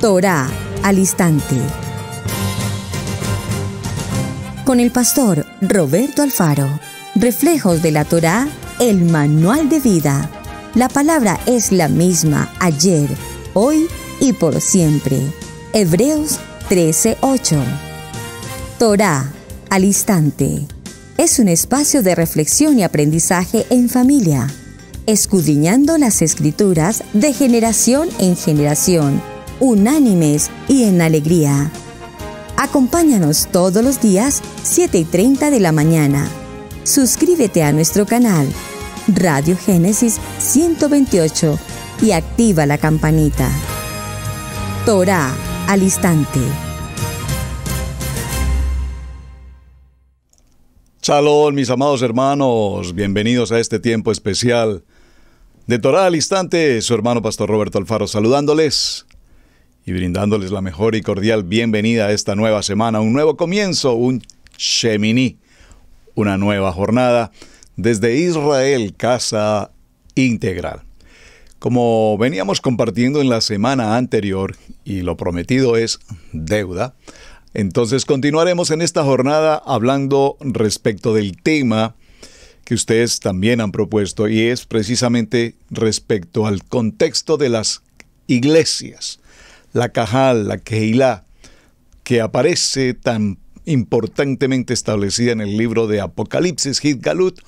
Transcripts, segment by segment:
Torah al instante. Con el pastor Roberto Alfaro. Reflejos de la Torá, el manual de vida. La palabra es la misma ayer, hoy y por siempre. Hebreos 13:8. Torá al instante. Es un espacio de reflexión y aprendizaje en familia, escudriñando las escrituras de generación en generación unánimes y en alegría. Acompáñanos todos los días 7 y 30 de la mañana. Suscríbete a nuestro canal Radio Génesis 128 y activa la campanita. Torá al instante. Shalom, mis amados hermanos, bienvenidos a este tiempo especial de Torá al instante. Su hermano Pastor Roberto Alfaro saludándoles y brindándoles la mejor y cordial bienvenida a esta nueva semana, un nuevo comienzo, un Shemini, una nueva jornada desde Israel, Casa Integral. Como veníamos compartiendo en la semana anterior, y lo prometido es deuda, entonces continuaremos en esta jornada hablando respecto del tema que ustedes también han propuesto y es precisamente respecto al contexto de las iglesias la Cajal, la Keilah, que aparece tan importantemente establecida en el libro de Apocalipsis, Galut,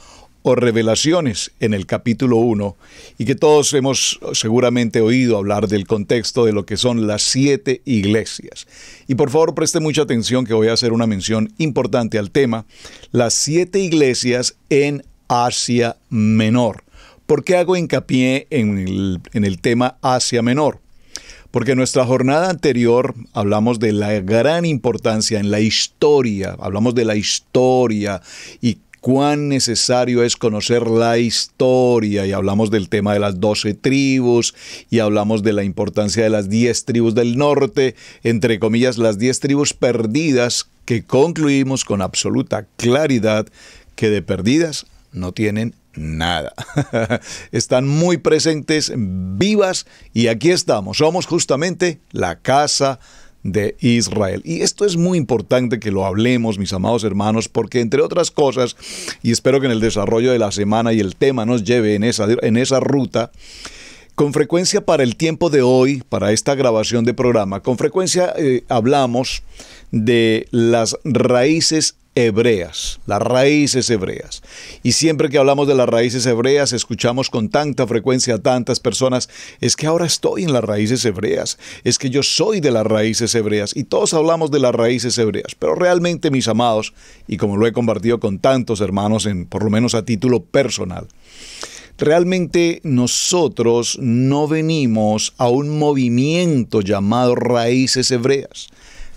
o Revelaciones en el capítulo 1, y que todos hemos seguramente oído hablar del contexto de lo que son las siete iglesias. Y por favor preste mucha atención que voy a hacer una mención importante al tema, las siete iglesias en Asia Menor. ¿Por qué hago hincapié en el tema Asia Menor? Porque en nuestra jornada anterior hablamos de la gran importancia en la historia, hablamos de la historia y cuán necesario es conocer la historia y hablamos del tema de las doce tribus y hablamos de la importancia de las diez tribus del norte, entre comillas las diez tribus perdidas que concluimos con absoluta claridad que de perdidas no tienen nada. Están muy presentes, vivas, y aquí estamos. Somos justamente la casa de Israel. Y esto es muy importante que lo hablemos, mis amados hermanos, porque entre otras cosas, y espero que en el desarrollo de la semana y el tema nos lleve en esa, en esa ruta, con frecuencia para el tiempo de hoy, para esta grabación de programa, con frecuencia eh, hablamos de las raíces hebreas, las raíces hebreas. Y siempre que hablamos de las raíces hebreas, escuchamos con tanta frecuencia a tantas personas, es que ahora estoy en las raíces hebreas, es que yo soy de las raíces hebreas, y todos hablamos de las raíces hebreas, pero realmente mis amados, y como lo he compartido con tantos hermanos, en, por lo menos a título personal, realmente nosotros no venimos a un movimiento llamado raíces hebreas.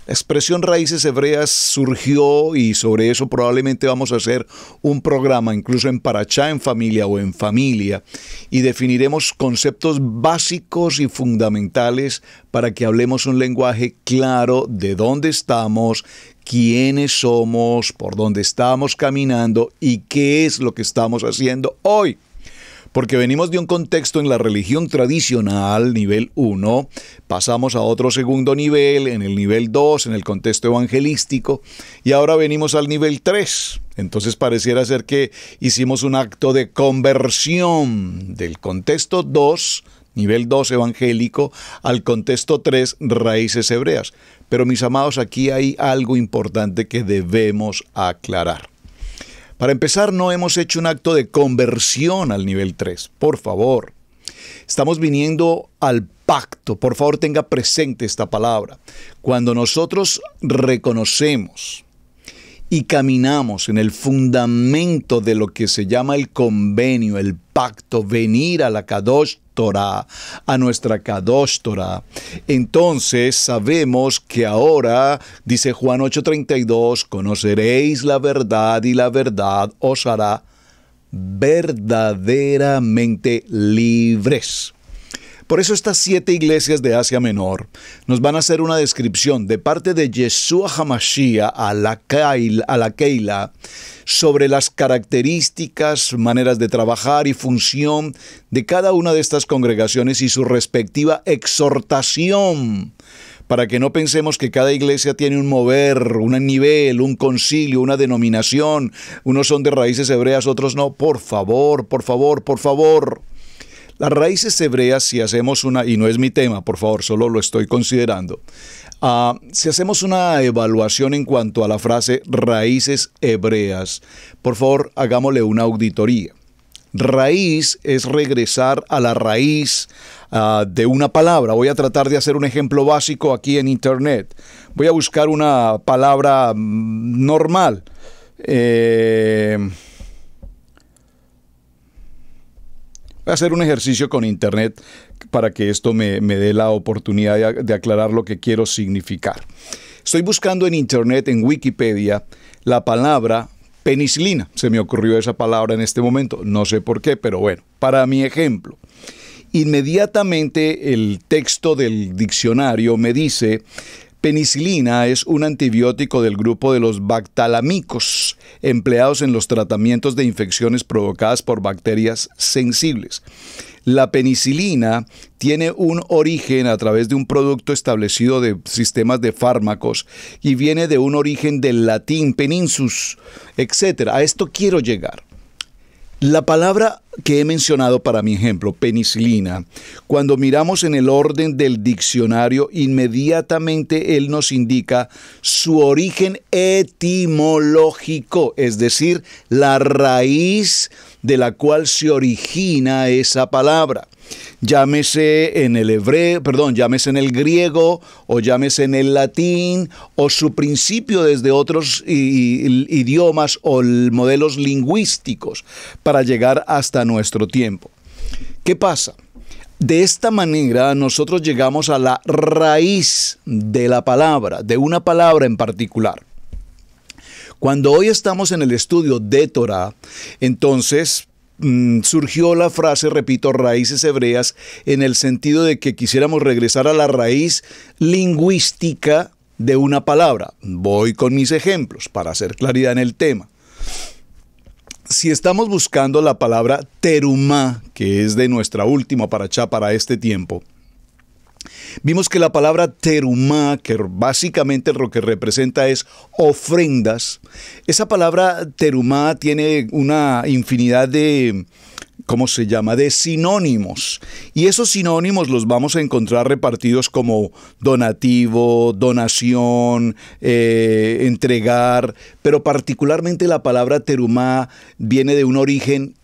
La expresión raíces hebreas surgió y sobre eso probablemente vamos a hacer un programa, incluso en Parachá en familia o en familia, y definiremos conceptos básicos y fundamentales para que hablemos un lenguaje claro de dónde estamos, quiénes somos, por dónde estamos caminando y qué es lo que estamos haciendo hoy porque venimos de un contexto en la religión tradicional, nivel 1, pasamos a otro segundo nivel, en el nivel 2, en el contexto evangelístico, y ahora venimos al nivel 3. Entonces pareciera ser que hicimos un acto de conversión del contexto 2, nivel 2 evangélico, al contexto 3, raíces hebreas. Pero mis amados, aquí hay algo importante que debemos aclarar. Para empezar, no hemos hecho un acto de conversión al nivel 3, por favor. Estamos viniendo al pacto, por favor tenga presente esta palabra. Cuando nosotros reconocemos y caminamos en el fundamento de lo que se llama el convenio, el pacto, venir a la Kadosh a nuestra cadóstora. Entonces sabemos que ahora, dice Juan 8:32, conoceréis la verdad y la verdad os hará verdaderamente libres. Por eso estas siete iglesias de Asia Menor nos van a hacer una descripción de parte de Yeshua Hamashiach a la, Keila sobre las características, maneras de trabajar y función de cada una de estas congregaciones y su respectiva exhortación para que no pensemos que cada iglesia tiene un mover, un nivel, un concilio, una denominación, unos son de raíces hebreas, otros no. Por favor, por favor, por favor. Las raíces hebreas, si hacemos una, y no es mi tema, por favor, solo lo estoy considerando, ah, si hacemos una evaluación en cuanto a la frase raíces hebreas, por favor, hagámosle una auditoría. Raíz es regresar a la raíz ah, de una palabra. Voy a tratar de hacer un ejemplo básico aquí en Internet. Voy a buscar una palabra mm, normal. Eh, Voy a hacer un ejercicio con Internet para que esto me, dé la oportunidad de, de aclarar lo que quiero significar. Estoy buscando en Internet, en Wikipedia, la palabra penicilina. Se me ocurrió esa palabra en este momento, no sé por qué, pero bueno, para mi ejemplo. Inmediatamente el texto del diccionario me dice penicilina es un antibiótico del grupo de los bactalamicos, empleados en los tratamientos de infecciones provocadas por bacterias sensibles. La penicilina tiene un origen a través de un producto establecido de sistemas de fármacos y viene de un origen del latín peninsus, etc. A esto quiero llegar. La palabra que he mencionado para mi ejemplo, penicilina, cuando miramos en el orden del diccionario, inmediatamente él nos indica su origen etimológico, es decir, la raíz de la cual se origina esa palabra. Llámese en el hebreo, perdón, llámese en el griego o llámese en el latín o su principio desde otros idiomas o modelos lingüísticos para llegar hasta nuestro tiempo. ¿Qué pasa? De esta manera nosotros llegamos a la raíz de la palabra, de una palabra en particular. Cuando hoy estamos en el estudio de Torah, entonces mm, surgió la frase, repito, raíces hebreas, en el sentido de que quisiéramos regresar a la raíz lingüística de una palabra. Voy con mis ejemplos para hacer claridad en el tema si estamos buscando la palabra terumá, que es de nuestra última paracha para este tiempo, vimos que la palabra terumá, que básicamente lo que representa es ofrendas, esa palabra terumá tiene una infinidad de, ¿cómo se llama?, de sinónimos. Y esos sinónimos los vamos a encontrar repartidos como donativo, donación, eh, entregar, pero particularmente la palabra terumá viene de un origen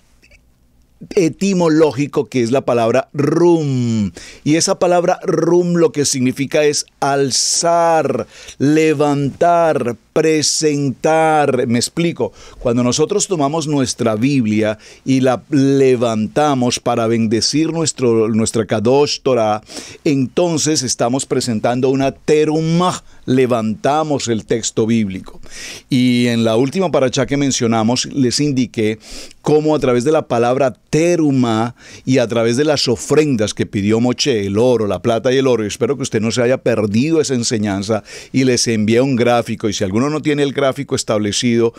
etimológico que es la palabra rum. Y esa palabra rum lo que significa es alzar, levantar, presentar. Me explico, cuando nosotros tomamos nuestra Biblia y la levantamos para bendecir nuestro, nuestra Kadosh Torah, entonces estamos presentando una terumah, levantamos el texto bíblico. Y en la última paracha que mencionamos, les indiqué cómo a través de la palabra teruma y a través de las ofrendas que pidió Moche, el oro, la plata y el oro, espero que usted no se haya perdido esa enseñanza y les envié un gráfico y si alguno no no tiene el gráfico establecido,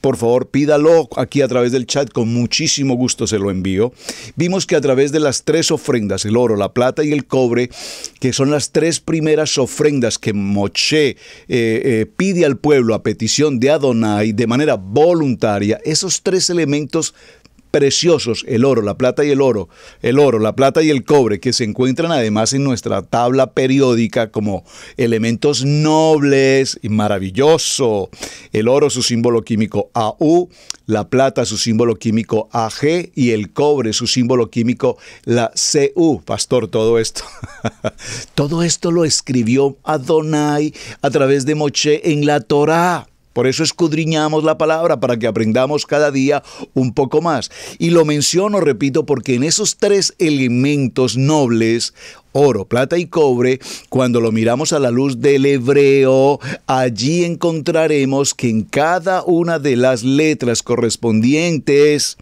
por favor, pídalo aquí a través del chat, con muchísimo gusto se lo envío. Vimos que a través de las tres ofrendas, el oro, la plata y el cobre, que son las tres primeras ofrendas que Moche eh, eh, pide al pueblo a petición de Adonai de manera voluntaria, esos tres elementos preciosos, el oro, la plata y el oro, el oro, la plata y el cobre, que se encuentran además en nuestra tabla periódica como elementos nobles y maravilloso. El oro, su símbolo químico AU, la plata, su símbolo químico AG y el cobre, su símbolo químico la CU. Pastor, todo esto. todo esto lo escribió Adonai a través de Moche en la Torá. Por eso escudriñamos la palabra para que aprendamos cada día un poco más. Y lo menciono, repito, porque en esos tres elementos nobles oro, plata y cobre, cuando lo miramos a la luz del hebreo, allí encontraremos que en cada una de las letras correspondientes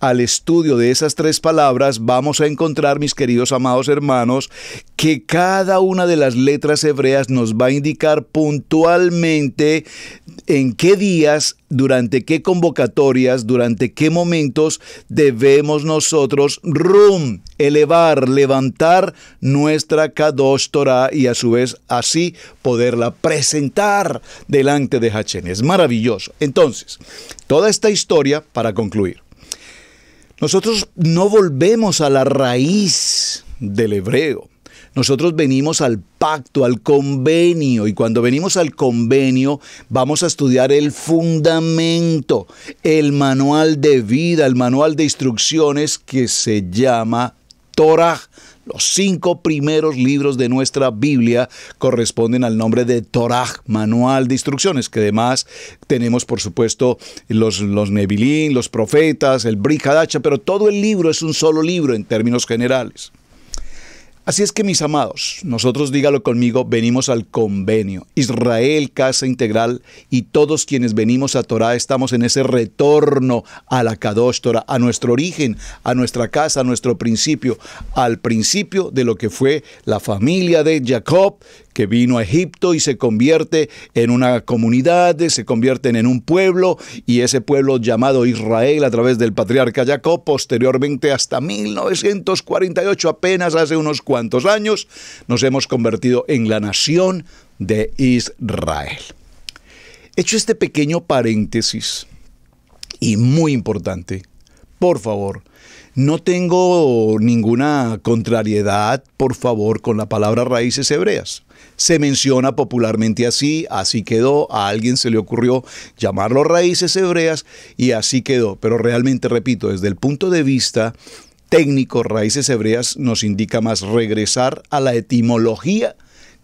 al estudio de esas tres palabras vamos a encontrar, mis queridos amados hermanos, que cada una de las letras hebreas nos va a indicar puntualmente en qué días durante qué convocatorias, durante qué momentos debemos nosotros rum, elevar, levantar nuestra Kadosh Torah y a su vez así poderla presentar delante de Hachem. Es maravilloso. Entonces, toda esta historia para concluir. Nosotros no volvemos a la raíz del hebreo. Nosotros venimos al pacto, al convenio, y cuando venimos al convenio vamos a estudiar el fundamento, el manual de vida, el manual de instrucciones que se llama Torah. Los cinco primeros libros de nuestra Biblia corresponden al nombre de Torah, manual de instrucciones, que además tenemos, por supuesto, los, los Nebilín, los profetas, el Brihadacha, pero todo el libro es un solo libro en términos generales. Así es que mis amados, nosotros dígalo conmigo, venimos al convenio. Israel, casa integral, y todos quienes venimos a Torah estamos en ese retorno a la Kadosh a nuestro origen, a nuestra casa, a nuestro principio, al principio de lo que fue la familia de Jacob, que vino a Egipto y se convierte en una comunidad, se convierten en un pueblo y ese pueblo llamado Israel a través del patriarca Jacob, posteriormente hasta 1948, apenas hace unos cuantos años, nos hemos convertido en la nación de Israel. Hecho este pequeño paréntesis y muy importante, por favor, no tengo ninguna contrariedad, por favor, con la palabra raíces hebreas. Se menciona popularmente así, así quedó, a alguien se le ocurrió llamarlo raíces hebreas y así quedó. Pero realmente, repito, desde el punto de vista técnico, raíces hebreas nos indica más regresar a la etimología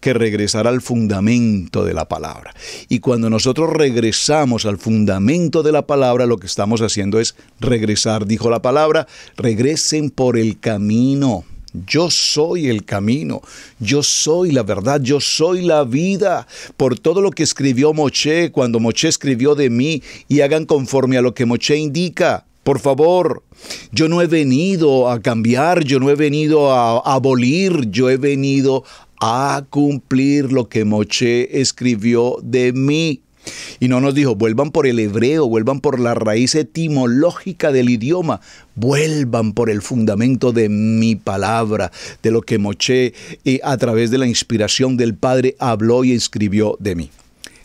que regresar al fundamento de la palabra. Y cuando nosotros regresamos al fundamento de la palabra, lo que estamos haciendo es regresar, dijo la palabra, regresen por el camino. Yo soy el camino, yo soy la verdad, yo soy la vida. Por todo lo que escribió Moche, cuando Moche escribió de mí, y hagan conforme a lo que Moche indica. Por favor, yo no he venido a cambiar, yo no he venido a abolir, yo he venido a cumplir lo que Moche escribió de mí. Y no nos dijo, vuelvan por el hebreo, vuelvan por la raíz etimológica del idioma, vuelvan por el fundamento de mi palabra, de lo que Moche eh, a través de la inspiración del Padre habló y escribió de mí.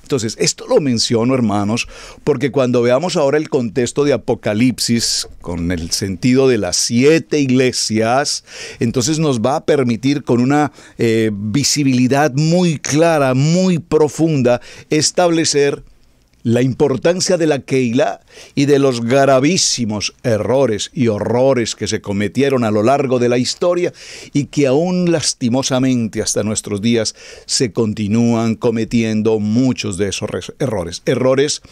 Entonces, esto lo menciono, hermanos, porque cuando veamos ahora el contexto de Apocalipsis, con el sentido de las siete iglesias, entonces nos va a permitir con una eh, visibilidad muy clara, muy profunda, establecer la importancia de la Keilah y de los gravísimos errores y horrores que se cometieron a lo largo de la historia y que aún lastimosamente hasta nuestros días se continúan cometiendo muchos de esos errores. Errores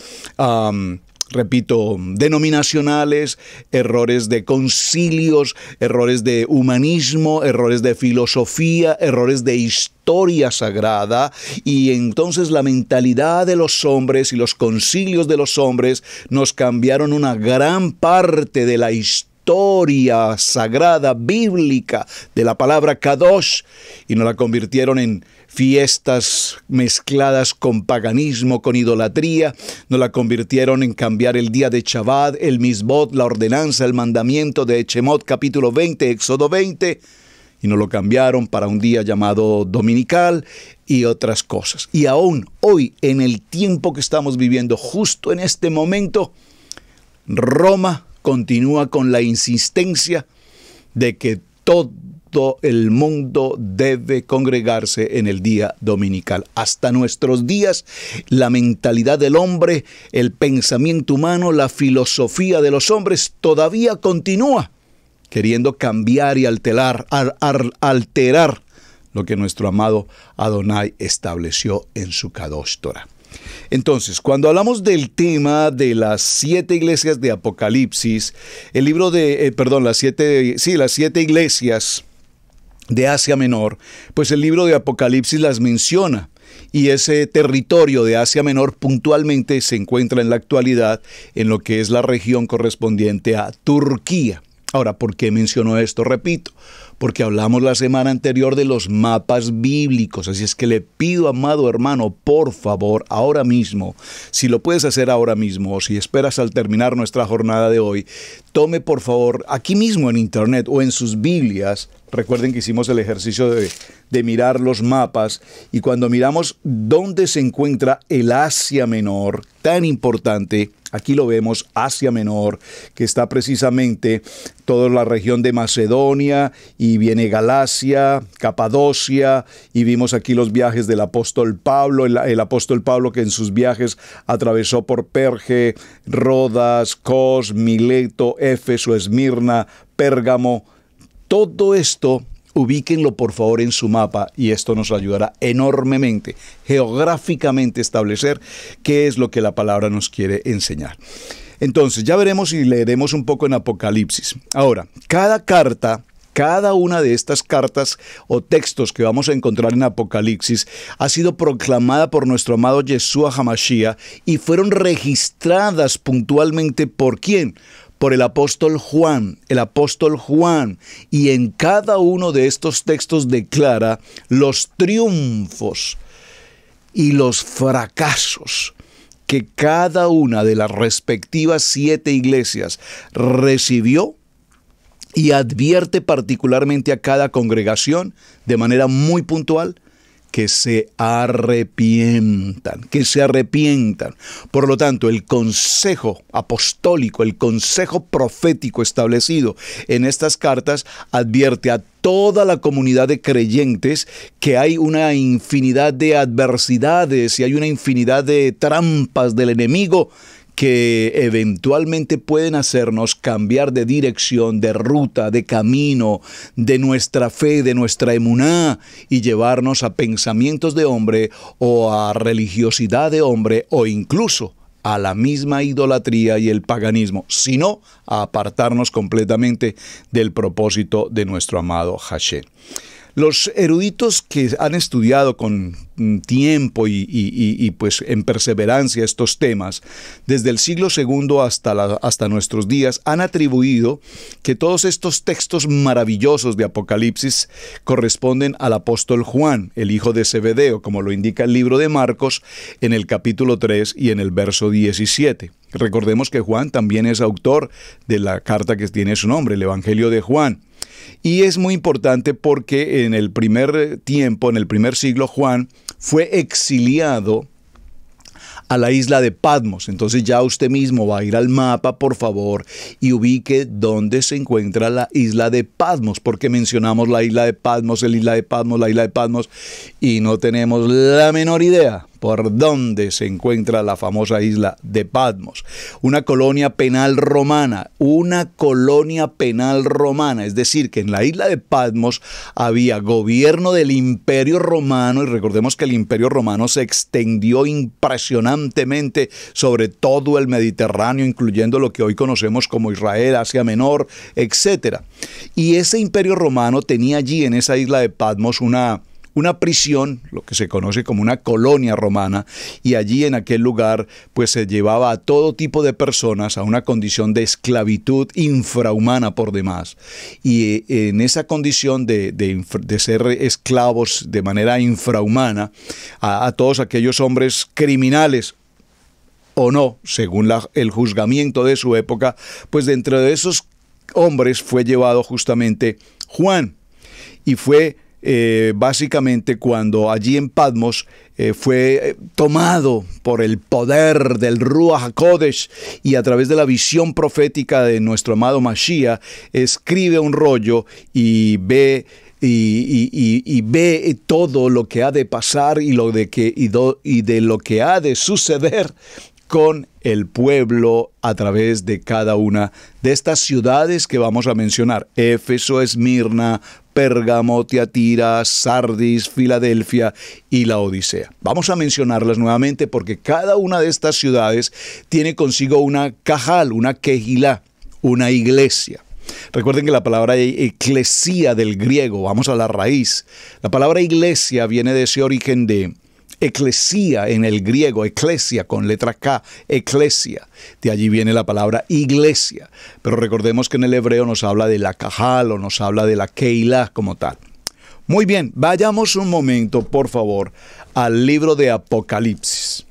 repito, denominacionales, errores de concilios, errores de humanismo, errores de filosofía, errores de historia sagrada, y entonces la mentalidad de los hombres y los concilios de los hombres nos cambiaron una gran parte de la historia historia sagrada, bíblica, de la palabra Kadosh, y nos la convirtieron en fiestas mezcladas con paganismo, con idolatría, nos la convirtieron en cambiar el día de Shabbat, el Misbot, la ordenanza, el mandamiento de Echemot, capítulo 20, Éxodo 20, y nos lo cambiaron para un día llamado dominical y otras cosas. Y aún hoy, en el tiempo que estamos viviendo, justo en este momento, Roma, continúa con la insistencia de que todo el mundo debe congregarse en el día dominical. Hasta nuestros días, la mentalidad del hombre, el pensamiento humano, la filosofía de los hombres todavía continúa queriendo cambiar y alterar, alterar lo que nuestro amado Adonai estableció en su cadóstora. Entonces, cuando hablamos del tema de las siete iglesias de Apocalipsis, el libro de, eh, perdón, las siete, sí, las siete iglesias de Asia Menor, pues el libro de Apocalipsis las menciona. Y ese territorio de Asia Menor puntualmente se encuentra en la actualidad en lo que es la región correspondiente a Turquía. Ahora, ¿por qué menciono esto? Repito, porque hablamos la semana anterior de los mapas bíblicos. Así es que le pido, amado hermano, por favor, ahora mismo, si lo puedes hacer ahora mismo o si esperas al terminar nuestra jornada de hoy, tome por favor aquí mismo en internet o en sus Biblias Recuerden que hicimos el ejercicio de, mirar los mapas y cuando miramos dónde se encuentra el Asia Menor, tan importante, aquí lo vemos, Asia Menor, que está precisamente toda la región de Macedonia y viene Galacia, Capadocia, y vimos aquí los viajes del apóstol Pablo, el, apóstol Pablo que en sus viajes atravesó por Perge, Rodas, Cos, Mileto, Éfeso, Esmirna, Pérgamo, todo esto ubíquenlo por favor en su mapa y esto nos ayudará enormemente geográficamente establecer qué es lo que la palabra nos quiere enseñar. Entonces, ya veremos y leeremos un poco en Apocalipsis. Ahora, cada carta cada una de estas cartas o textos que vamos a encontrar en Apocalipsis ha sido proclamada por nuestro amado Yeshua Hamashiach y fueron registradas puntualmente por quién? por el apóstol Juan, el apóstol Juan, y en cada uno de estos textos declara los triunfos y los fracasos que cada una de las respectivas siete iglesias recibió y advierte particularmente a cada congregación de manera muy puntual que se arrepientan, que se arrepientan. Por lo tanto, el consejo apostólico, el consejo profético establecido en estas cartas advierte a toda la comunidad de creyentes que hay una infinidad de adversidades y hay una infinidad de trampas del enemigo que eventualmente pueden hacernos cambiar de dirección, de ruta, de camino, de nuestra fe, de nuestra emuná y llevarnos a pensamientos de hombre o a religiosidad de hombre o incluso a la misma idolatría y el paganismo, sino a apartarnos completamente del propósito de nuestro amado Hashem. Los eruditos que han estudiado con mm, tiempo y, pues en perseverancia estos temas, desde el siglo II hasta, hasta nuestros días, han atribuido que todos estos textos maravillosos de Apocalipsis corresponden al apóstol Juan, el hijo de Zebedeo, como lo indica el libro de Marcos en el capítulo 3 y en el verso 17. Recordemos que Juan también es autor de la carta que tiene su nombre, el Evangelio de Juan. Y es muy importante porque en el primer tiempo, en el primer siglo, Juan fue exiliado a la isla de Patmos. Entonces ya usted mismo va a ir al mapa, por favor, y ubique dónde se encuentra la isla de Patmos, porque mencionamos la isla de Patmos, la isla de Patmos, la isla de Patmos, y no tenemos la menor idea por dónde se encuentra la famosa isla de Patmos. Una colonia penal romana, una colonia penal romana, es decir, que en la isla de Patmos había gobierno del imperio romano, y recordemos que el imperio romano se extendió impresionantemente sobre todo el Mediterráneo, incluyendo lo que hoy conocemos como Israel, Asia Menor, etc. Y ese imperio romano tenía allí en esa isla de Patmos una una prisión, lo que se conoce como una colonia romana, y allí en aquel lugar pues se llevaba a todo tipo de personas a una condición de esclavitud infrahumana por demás. Y eh, en esa condición de, de, ser esclavos de manera infrahumana, a, todos aquellos hombres criminales o no, según el juzgamiento de su época, pues dentro de esos hombres fue llevado justamente Juan y fue eh, básicamente cuando allí en Padmos eh, fue eh, tomado por el poder del Ruach HaKodesh y a través de la visión profética de nuestro amado Mashiach, escribe un rollo y ve y, ve todo lo que ha de pasar y, lo de que, y de lo que ha de suceder con el pueblo a través de cada una de estas ciudades que vamos a mencionar. Éfeso, Esmirna, Pérgamo, Tiras, Sardis, Filadelfia y la Odisea. Vamos a mencionarlas nuevamente porque cada una de estas ciudades tiene consigo una cajal, una quejila, una iglesia. Recuerden que la palabra e-, eclesía del griego, vamos a la raíz. La palabra iglesia viene de ese origen de Eclesía en el griego, eclesia con letra K, eclesia. De allí viene la palabra iglesia. Pero recordemos que en el hebreo nos habla de la cajal o nos habla de la keilah como tal. Muy bien, vayamos un momento, por favor, al libro de Apocalipsis,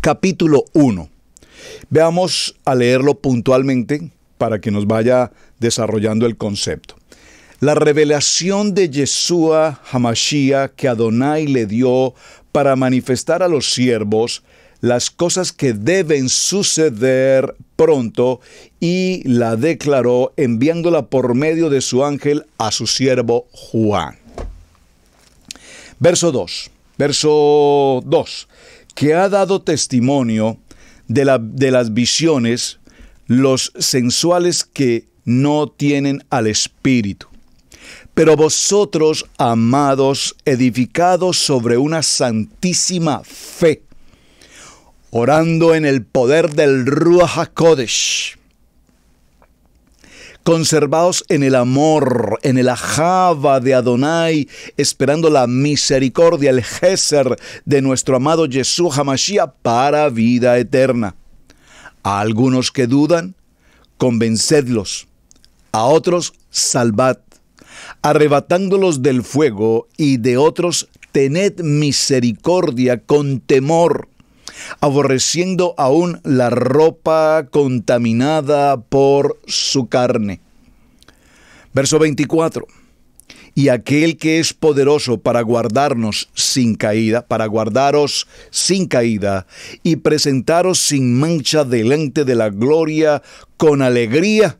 capítulo 1. Veamos a leerlo puntualmente para que nos vaya desarrollando el concepto. La revelación de Yeshua Hamashiach que Adonai le dio para manifestar a los siervos las cosas que deben suceder pronto y la declaró enviándola por medio de su ángel a su siervo Juan. Verso 2. Verso 2. Que ha dado testimonio de, de las visiones los sensuales que no tienen al espíritu pero vosotros, amados, edificados sobre una santísima fe, orando en el poder del Ruach HaKodesh, conservaos en el amor, en el ajaba de Adonai, esperando la misericordia, el Geser de nuestro amado Jesús Hamashiach para vida eterna. A algunos que dudan, convencedlos. A otros, salvad arrebatándolos del fuego y de otros, tened misericordia con temor, aborreciendo aún la ropa contaminada por su carne. Verso 24. Y aquel que es poderoso para guardarnos sin caída, para guardaros sin caída, y presentaros sin mancha delante de la gloria con alegría,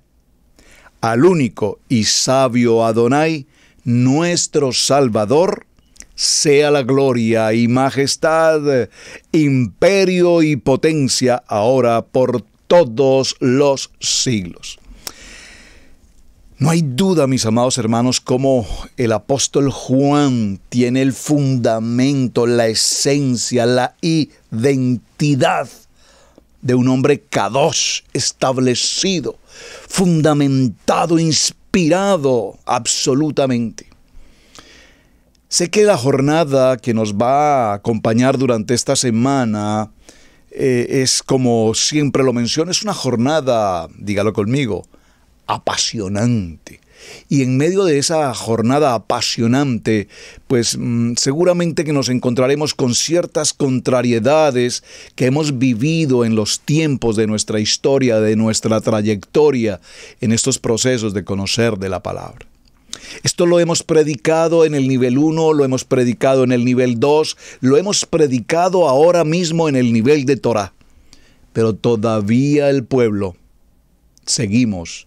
al único y sabio Adonai, nuestro Salvador, sea la gloria y majestad, imperio y potencia ahora por todos los siglos. No hay duda, mis amados hermanos, como el apóstol Juan tiene el fundamento, la esencia, la identidad de un hombre k establecido, fundamentado, inspirado absolutamente. Sé que la jornada que nos va a acompañar durante esta semana eh, es, como siempre lo menciono, es una jornada, dígalo conmigo, apasionante. Y en medio de esa jornada apasionante, pues mm, seguramente que nos encontraremos con ciertas contrariedades que hemos vivido en los tiempos de nuestra historia, de nuestra trayectoria, en estos procesos de conocer de la palabra. Esto lo hemos predicado en el nivel 1, lo hemos predicado en el nivel 2, lo hemos predicado ahora mismo en el nivel de Torah. Pero todavía el pueblo seguimos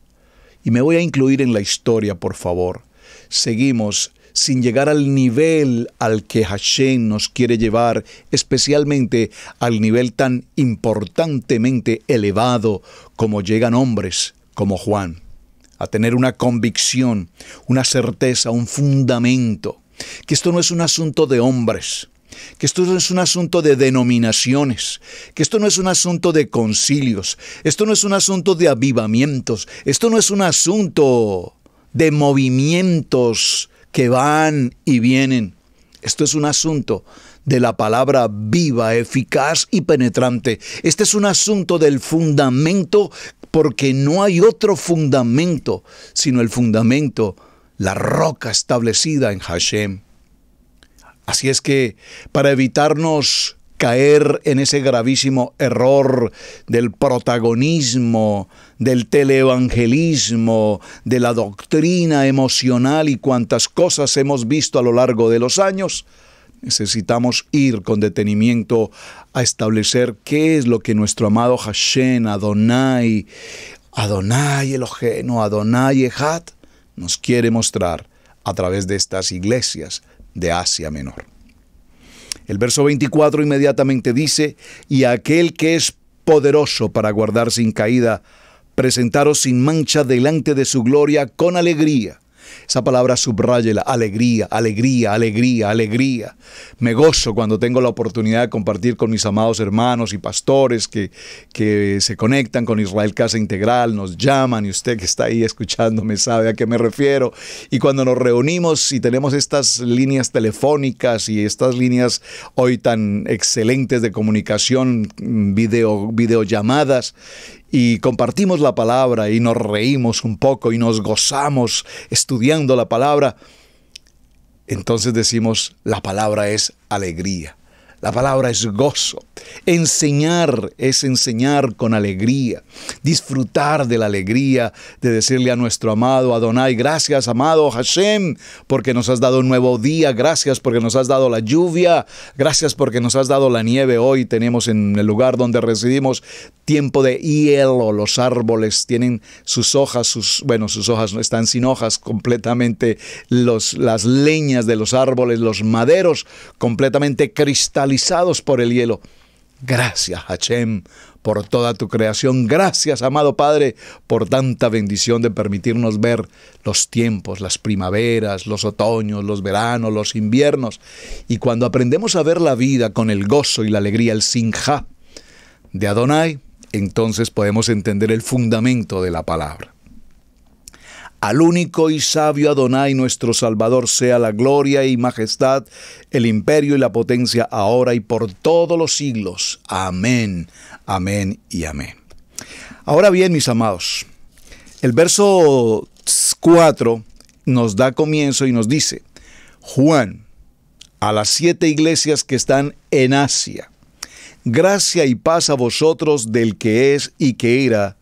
y me voy a incluir en la historia, por favor. Seguimos sin llegar al nivel al que Hashem nos quiere llevar, especialmente al nivel tan importantemente elevado como llegan hombres como Juan, a tener una convicción, una certeza, un fundamento, que esto no es un asunto de hombres, que esto no es un asunto de denominaciones, que esto no es un asunto de concilios, esto no es un asunto de avivamientos, esto no es un asunto de movimientos que van y vienen. Esto es un asunto de la palabra viva, eficaz y penetrante. Este es un asunto del fundamento porque no hay otro fundamento sino el fundamento, la roca establecida en Hashem. Así es que para evitarnos caer en ese gravísimo error del protagonismo, del teleevangelismo, de la doctrina emocional y cuantas cosas hemos visto a lo largo de los años, necesitamos ir con detenimiento a establecer qué es lo que nuestro amado Hashem, Adonai, Adonai el Ojeno, Adonai Ejat, nos quiere mostrar a través de estas iglesias, de Asia Menor. El verso 24 inmediatamente dice, y aquel que es poderoso para guardar sin caída, presentaros sin mancha delante de su gloria con alegría. Esa palabra la alegría, alegría, alegría, alegría. Me gozo cuando tengo la oportunidad de compartir con mis amados hermanos y pastores que, que se conectan con Israel Casa Integral, nos llaman y usted que está ahí escuchándome sabe a qué me refiero. Y cuando nos reunimos y tenemos estas líneas telefónicas y estas líneas hoy tan excelentes de comunicación, mm, video, videollamadas, y compartimos la palabra y nos reímos un poco y nos gozamos estudiando la palabra, entonces decimos, la palabra es alegría. La palabra es gozo. Enseñar es enseñar con alegría. Disfrutar de la alegría de decirle a nuestro amado Adonai, gracias amado Hashem, porque nos has dado un nuevo día. Gracias porque nos has dado la lluvia. Gracias porque nos has dado la nieve. Hoy tenemos en el lugar donde residimos tiempo de hielo. Los árboles tienen sus hojas, bueno, sus hojas no están sin hojas completamente. Los, las leñas de los árboles, los maderos completamente cristalizados por el hielo. Gracias, Hachem, por toda tu creación. Gracias, amado Padre, por tanta bendición de permitirnos ver los tiempos, las primaveras, los otoños, los veranos, los inviernos. Y cuando aprendemos a ver la vida con el gozo y la alegría, el sinja de Adonai, entonces podemos entender el fundamento de la palabra. Al único y sabio Adonai nuestro Salvador sea la gloria y majestad, el imperio y la potencia ahora y por todos los siglos. Amén, amén y amén. Ahora bien, mis amados, el verso 4 nos da comienzo y nos dice, Juan, a las siete iglesias que están en Asia, gracia y paz a vosotros del que es y que era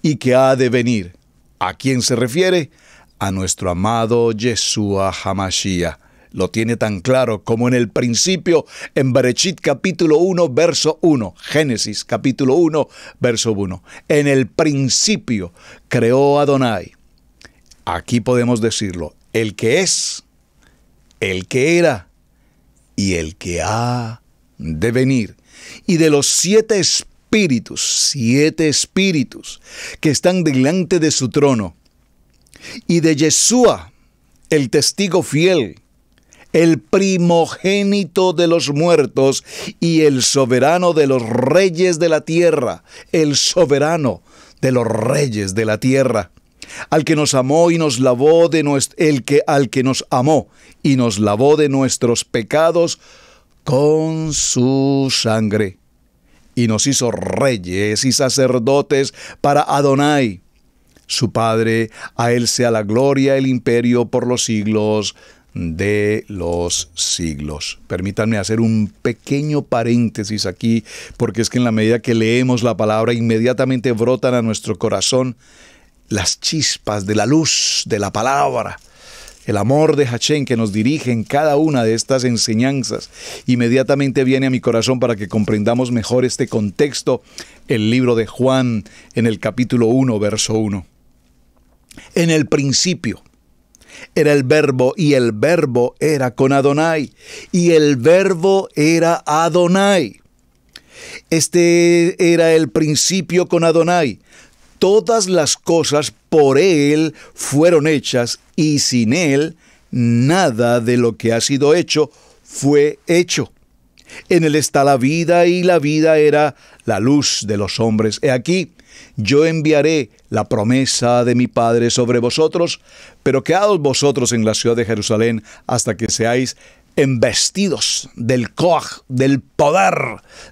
y que ha de venir ¿A quién se refiere? A nuestro amado Yeshua Hamashiach. Lo tiene tan claro como en el principio, en Berechit capítulo 1, verso 1. Génesis capítulo 1, verso 1. En el principio creó Adonai. Aquí podemos decirlo, el que es, el que era y el que ha de venir. Y de los siete espíritus, siete espíritus que están delante de su trono, y de Yeshua, el testigo fiel, el primogénito de los muertos y el soberano de los reyes de la tierra, el soberano de los reyes de la tierra, al que nos amó y nos lavó de el que al que nos amó y nos lavó de nuestros pecados con su sangre y nos hizo reyes y sacerdotes para Adonai. Su Padre, a Él sea la gloria, el imperio por los siglos de los siglos. Permítanme hacer un pequeño paréntesis aquí, porque es que en la medida que leemos la palabra, inmediatamente brotan a nuestro corazón las chispas de la luz de la palabra el amor de Hachén que nos dirige en cada una de estas enseñanzas, inmediatamente viene a mi corazón para que comprendamos mejor este contexto, el libro de Juan en el capítulo 1, verso 1. En el principio era el verbo y el verbo era con Adonai y el verbo era Adonai. Este era el principio con Adonai. Todas las cosas por Él fueron hechas y sin Él nada de lo que ha sido hecho fue hecho. En Él está la vida y la vida era la luz de los hombres. He aquí, yo enviaré la promesa de mi Padre sobre vosotros, pero quedaos vosotros en la ciudad de Jerusalén hasta que seáis embestidos del coaj, del poder,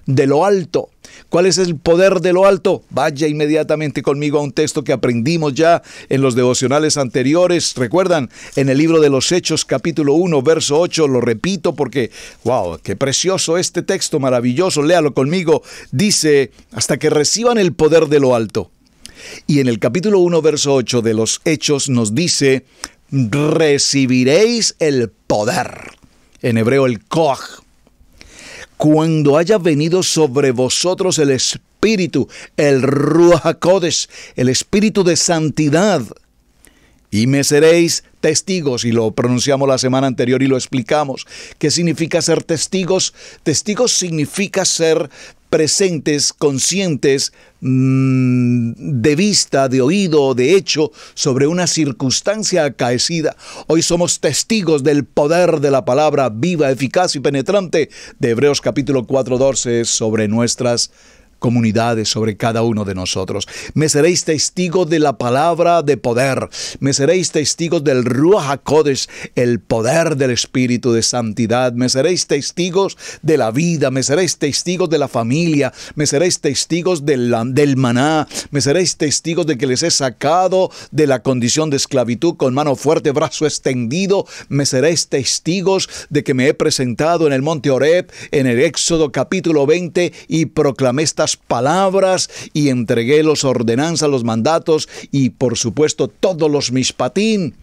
de lo alto. ¿Cuál es el poder de lo alto? Vaya inmediatamente conmigo a un texto que aprendimos ya en los devocionales anteriores. Recuerdan, en el libro de los Hechos capítulo 1, verso 8, lo repito porque, wow, qué precioso este texto, maravilloso, léalo conmigo. Dice, hasta que reciban el poder de lo alto. Y en el capítulo 1, verso 8 de los Hechos nos dice, recibiréis el poder. En hebreo el koach cuando haya venido sobre vosotros el Espíritu, el Ruach HaKodesh, el Espíritu de santidad, y me seréis testigos, y lo pronunciamos la semana anterior y lo explicamos. ¿Qué significa ser testigos? Testigos significa ser presentes, conscientes, mm, de vista, de oído, de hecho, sobre una circunstancia acaecida. Hoy somos testigos del poder de la palabra viva, eficaz y penetrante de Hebreos capítulo 4, sobre nuestras comunidades, sobre cada uno de nosotros. Me seréis testigos de la palabra de poder. Me seréis testigos del Ruach el poder del Espíritu de Santidad. Me seréis testigos de la vida. Me seréis testigos de la familia. Me seréis testigos del, del maná. Me seréis testigos de que les he sacado de la condición de esclavitud con mano fuerte, brazo extendido. Me seréis testigos de que me he presentado en el monte Oreb, en el Éxodo capítulo 20, y proclamé estas palabras y entregué los ordenanzas, los mandatos y por supuesto todos los mispatín.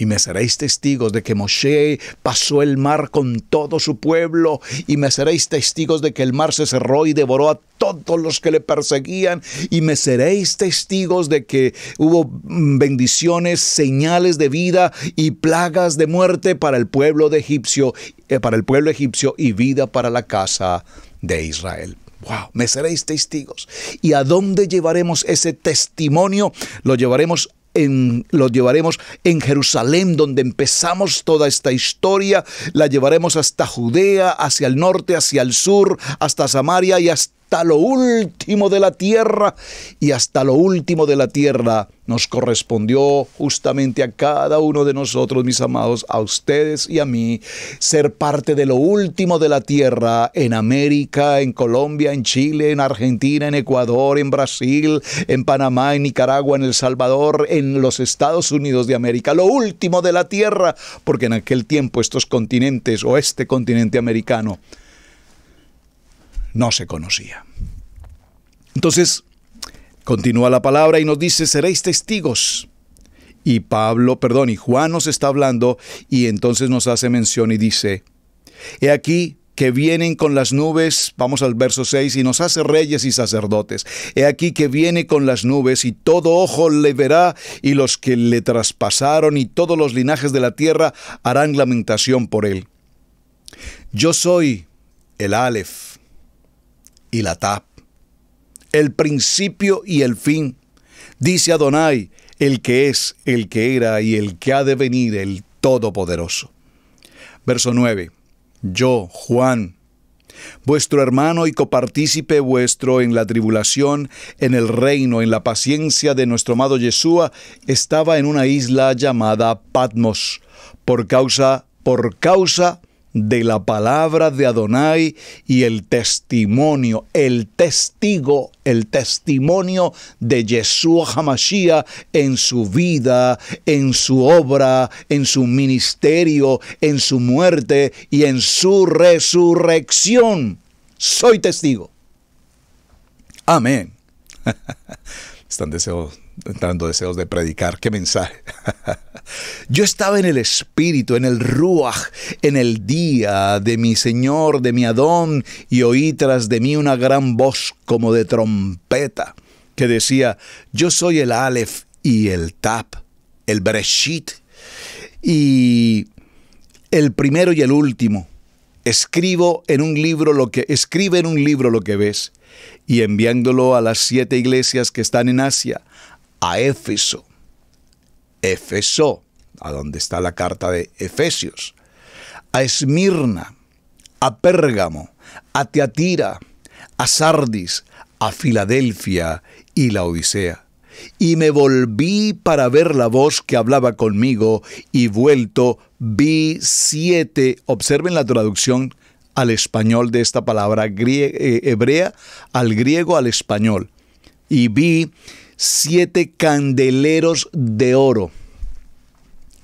Y me seréis testigos de que Moshe pasó el mar con todo su pueblo, y me seréis testigos de que el mar se cerró y devoró a todos los que le perseguían, y me seréis testigos de que hubo mm, bendiciones, señales de vida y plagas de muerte para el pueblo de egipcio, eh, para el pueblo egipcio y vida para la casa de Israel. Wow, me seréis testigos. ¿Y a dónde llevaremos ese testimonio? Lo llevaremos en, lo llevaremos en Jerusalén, donde empezamos toda esta historia, la llevaremos hasta Judea, hacia el norte, hacia el sur, hasta Samaria y hasta hasta lo último de la tierra y hasta lo último de la tierra nos correspondió justamente a cada uno de nosotros, mis amados, a ustedes y a mí, ser parte de lo último de la tierra en América, en Colombia, en Chile, en Argentina, en Ecuador, en Brasil, en Panamá, en Nicaragua, en El Salvador, en los Estados Unidos de América, lo último de la tierra, porque en aquel tiempo estos continentes o este continente americano no se conocía. Entonces, continúa la palabra y nos dice, seréis testigos. Y Pablo, perdón, y Juan nos está hablando y entonces nos hace mención y dice, he aquí que vienen con las nubes, vamos al verso 6, y nos hace reyes y sacerdotes. He aquí que viene con las nubes, y todo ojo le verá, y los que le traspasaron, y todos los linajes de la tierra harán lamentación por él. Yo soy el Aleph, y la tap. El principio y el fin. Dice Adonai, el que es, el que era y el que ha de venir, el Todopoderoso. Verso 9. Yo, Juan, vuestro hermano y copartícipe vuestro en la tribulación, en el reino, en la paciencia de nuestro amado Yeshua, estaba en una isla llamada Patmos, por causa, por causa de la palabra de Adonai y el testimonio, el testigo, el testimonio de Yeshua Hamashia en su vida, en su obra, en su ministerio, en su muerte y en su resurrección. Soy testigo. Amén. Están deseos Entrando deseos de predicar. Qué mensaje. Yo estaba en el espíritu, en el ruach, en el día de mi Señor, de mi Adón, y oí tras de mí una gran voz como de trompeta que decía, yo soy el Aleph y el Tap, el Breshit. y el primero y el último. Escribo en un libro lo que escribe en un libro lo que ves y enviándolo a las siete iglesias que están en Asia, a Éfeso. Éfeso, a donde está la carta de Efesios. A Esmirna, a Pérgamo, a Teatira, a Sardis, a Filadelfia y la Odisea. Y me volví para ver la voz que hablaba conmigo y vuelto vi siete, observen la traducción al español de esta palabra eh, hebrea, al griego, al español. Y vi siete candeleros de oro.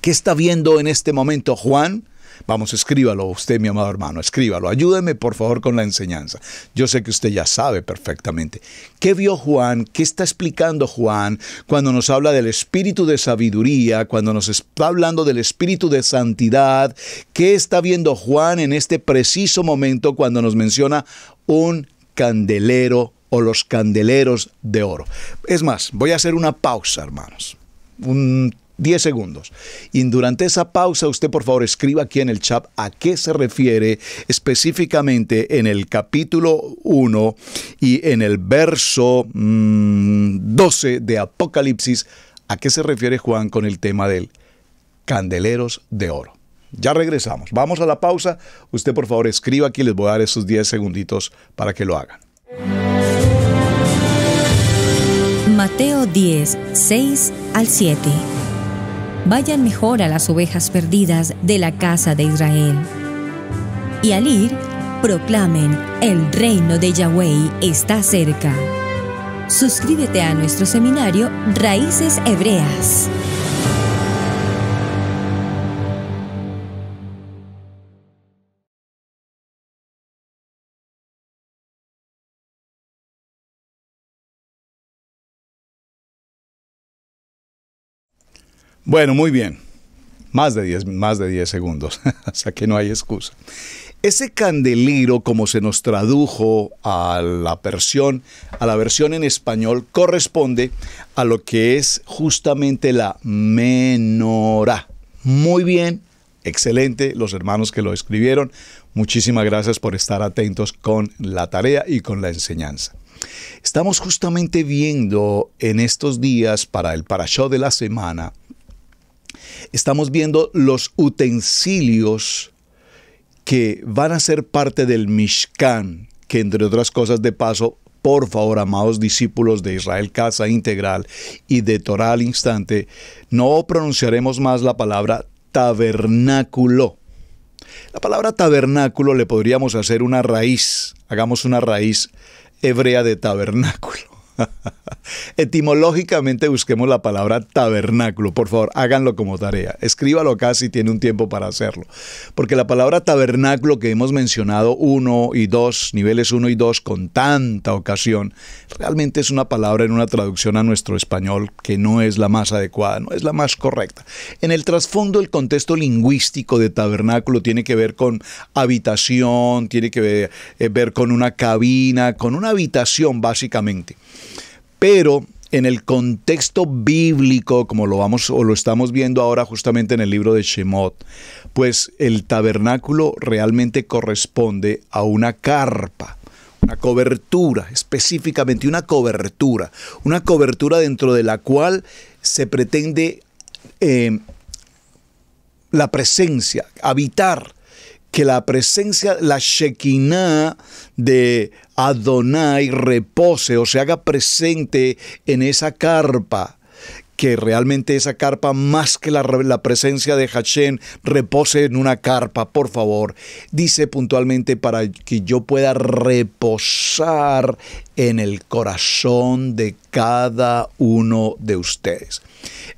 ¿Qué está viendo en este momento Juan? Vamos, escríbalo usted, mi amado hermano, escríbalo. Ayúdeme, por favor, con la enseñanza. Yo sé que usted ya sabe perfectamente. ¿Qué vio Juan? ¿Qué está explicando Juan cuando nos habla del espíritu de sabiduría, cuando nos está hablando del espíritu de santidad? ¿Qué está viendo Juan en este preciso momento cuando nos menciona un candelero o los candeleros de oro. Es más, voy a hacer una pausa, hermanos. Un 10 segundos. Y durante esa pausa, usted por favor escriba aquí en el chat a qué se refiere específicamente en el capítulo 1 y en el verso 12 mm, de Apocalipsis, a qué se refiere Juan con el tema del candeleros de oro. Ya regresamos. Vamos a la pausa. Usted por favor escriba aquí, les voy a dar esos 10 segunditos para que lo hagan. Mateo 10, 6 al 7. Vayan mejor a las ovejas perdidas de la casa de Israel. Y al ir, proclamen, el reino de Yahweh está cerca. Suscríbete a nuestro seminario Raíces Hebreas. Bueno, muy bien. Más de 10 más de segundos, hasta que no hay excusa. Ese candelero, como se nos tradujo a la versión, a la versión en español, corresponde a lo que es justamente la menorá. Muy bien, excelente, los hermanos que lo escribieron. Muchísimas gracias por estar atentos con la tarea y con la enseñanza. Estamos justamente viendo en estos días para el parashó de la semana estamos viendo los utensilios que van a ser parte del Mishkan, que entre otras cosas de paso, por favor, amados discípulos de Israel Casa Integral y de Torah al Instante, no pronunciaremos más la palabra tabernáculo. La palabra tabernáculo le podríamos hacer una raíz, hagamos una raíz hebrea de tabernáculo. Etimológicamente busquemos la palabra tabernáculo. Por favor, háganlo como tarea. Escríbalo acá si tiene un tiempo para hacerlo. Porque la palabra tabernáculo que hemos mencionado uno y dos, niveles uno y dos, con tanta ocasión, realmente es una palabra en una traducción a nuestro español que no es la más adecuada, no es la más correcta. En el trasfondo, el contexto lingüístico de tabernáculo tiene que ver con habitación, tiene que ver eh, con una cabina, con una habitación básicamente pero en el contexto bíblico, como lo vamos o lo estamos viendo ahora justamente en el libro de Shemot, pues el tabernáculo realmente corresponde a una carpa, una cobertura, específicamente una cobertura, una cobertura dentro de la cual se pretende eh, la presencia, habitar que la presencia, la Shekinah de Adonai repose o se haga presente en esa carpa que realmente esa carpa, más que la, la, presencia de Hashem, repose en una carpa, por favor. Dice puntualmente para que yo pueda reposar en el corazón de cada uno de ustedes.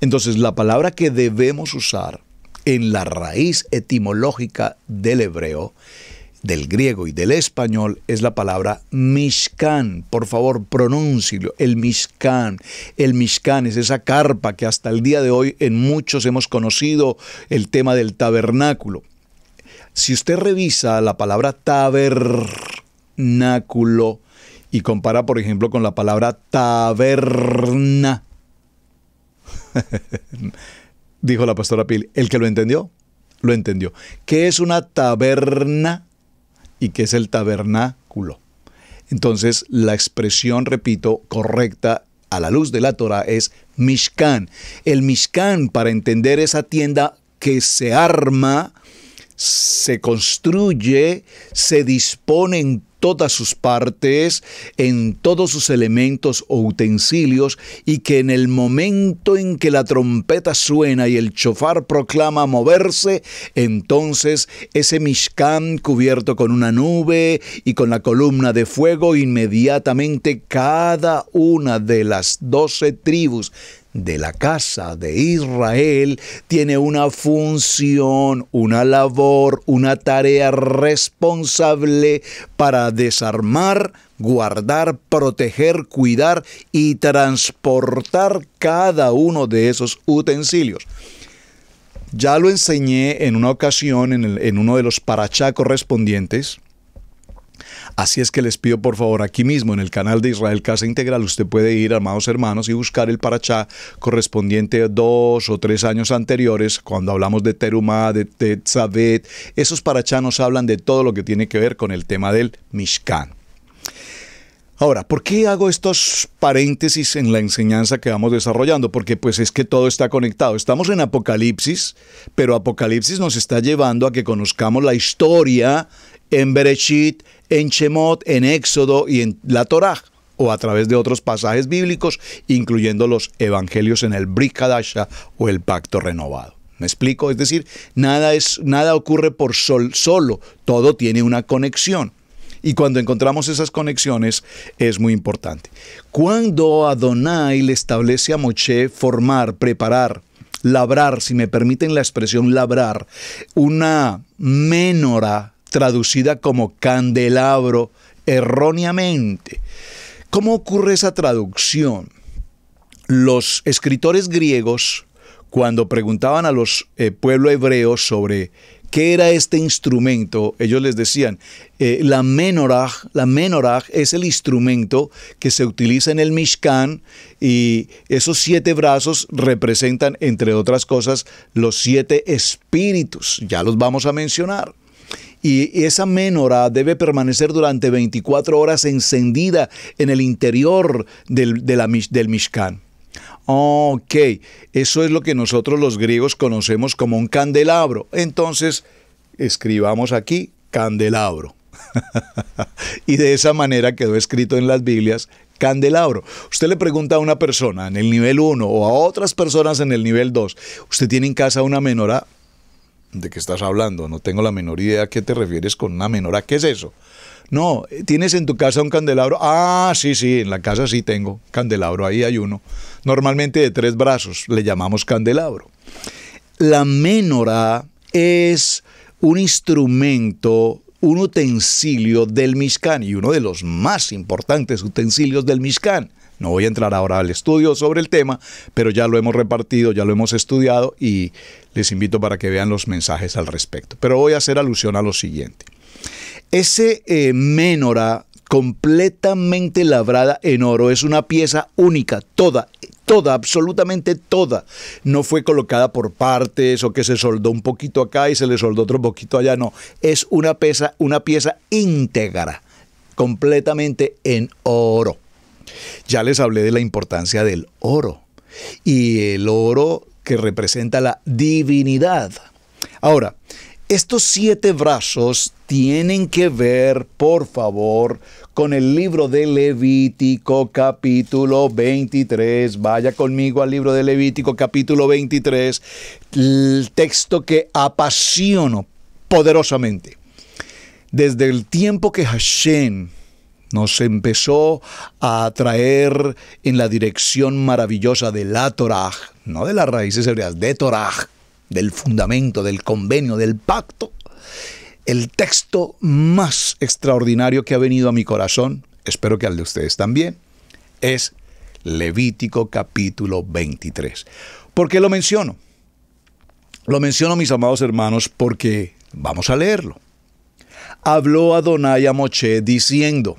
Entonces, la palabra que debemos usar en la raíz etimológica del hebreo, del griego y del español es la palabra mishkan. Por favor, pronúncilo, el mishkan. El mishkan es esa carpa que hasta el día de hoy en muchos hemos conocido el tema del tabernáculo. Si usted revisa la palabra tabernáculo y compara, por ejemplo, con la palabra taberna, dijo la pastora Pil, el que lo entendió, lo entendió. ¿Qué es una taberna y qué es el tabernáculo? Entonces, la expresión, repito, correcta a la luz de la Torah es Mishkan. El Mishkan, para entender esa tienda que se arma, se construye, se dispone en todas sus partes, en todos sus elementos o utensilios, y que en el momento en que la trompeta suena y el chofar proclama moverse, entonces ese Mishkan cubierto con una nube y con la columna de fuego, inmediatamente cada una de las doce tribus de la casa de Israel tiene una función, una labor, una tarea responsable para desarmar, guardar, proteger, cuidar y transportar cada uno de esos utensilios. Ya lo enseñé en una ocasión en, uno de los parachá correspondientes Así es que les pido por favor aquí mismo en el canal de Israel Casa Integral, usted puede ir, amados hermanos, y buscar el parachá correspondiente dos o tres años anteriores, cuando hablamos de Terumá, de Tetzavet. Esos parachá nos hablan de todo lo que tiene que ver con el tema del Mishkan. Ahora, ¿por qué hago estos paréntesis en la enseñanza que vamos desarrollando? Porque pues es que todo está conectado. Estamos en Apocalipsis, pero Apocalipsis nos está llevando a que conozcamos la historia en Bereshit, en Shemot, en Éxodo y en la Torá o a través de otros pasajes bíblicos, incluyendo los evangelios en el Brit o el Pacto Renovado. ¿Me explico? Es decir, nada, es, nada ocurre por sol, solo, todo tiene una conexión. Y cuando encontramos esas conexiones es muy importante. Cuando Adonai le establece a Moshe formar, preparar, labrar, si me permiten la expresión labrar, una menora traducida como candelabro erróneamente. ¿Cómo ocurre esa traducción? Los escritores griegos, cuando preguntaban a los eh, pueblos hebreos sobre qué era este instrumento, ellos les decían, eh, la menorah, la menorah es el instrumento que se utiliza en el Mishkan y esos siete brazos representan, entre otras cosas, los siete espíritus, ya los vamos a mencionar y esa menora debe permanecer durante 24 horas encendida en el interior del, del Mishkan. Ok, eso es lo que nosotros los griegos conocemos como un candelabro. Entonces, escribamos aquí candelabro. y de esa manera quedó escrito en las Biblias candelabro. Usted le pregunta a una persona en el nivel 1 o a otras personas en el nivel 2, ¿usted tiene en casa una menorá? ¿de qué estás hablando? No tengo la menor idea a qué te refieres con una menora. ¿Qué es eso? No, ¿tienes en tu casa un candelabro? Ah, sí, sí, en la casa sí tengo candelabro, ahí hay uno. Normalmente de tres brazos, le llamamos candelabro. La menora es un instrumento, un utensilio del Mishkan y uno de los más importantes utensilios del Mishkan. No voy a entrar ahora al estudio sobre el tema, pero ya lo hemos repartido, ya lo hemos estudiado y les invito para que vean los mensajes al respecto. Pero voy a hacer alusión a lo siguiente. Ese eh, menora completamente labrada en oro es una pieza única, toda, toda, absolutamente toda. No fue colocada por partes o que se soldó un poquito acá y se le soldó otro poquito allá, no. Es una una pieza íntegra, completamente en oro. Ya les hablé de la importancia del oro y el oro que representa la divinidad. Ahora, estos siete brazos tienen que ver, por favor, con el libro de Levítico capítulo 23. Vaya conmigo al libro de Levítico capítulo 23, el texto que apasiono poderosamente. Desde el tiempo que Hashem nos empezó a traer en la dirección maravillosa de la Torah, no de las raíces hebreas, de Torah, del fundamento, del convenio, del pacto. El texto más extraordinario que ha venido a mi corazón, espero que al de ustedes también, es Levítico capítulo 23. ¿Por qué lo menciono? Lo menciono, mis amados hermanos, porque vamos a leerlo. Habló Adonai a Moché diciendo,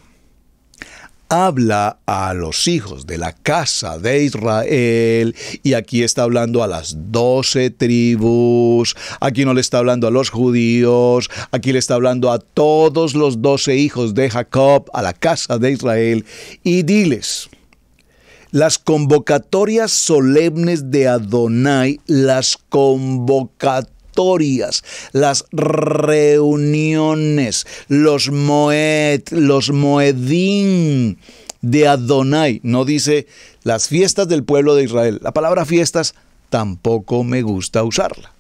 habla a los hijos de la casa de Israel y aquí está hablando a las doce tribus, aquí no le está hablando a los judíos, aquí le está hablando a todos los doce hijos de Jacob, a la casa de Israel y diles. Las convocatorias solemnes de Adonai, las convocatorias las reuniones, los moed, los moedín de Adonai. No dice las fiestas del pueblo de Israel. La palabra fiestas tampoco me gusta usarla.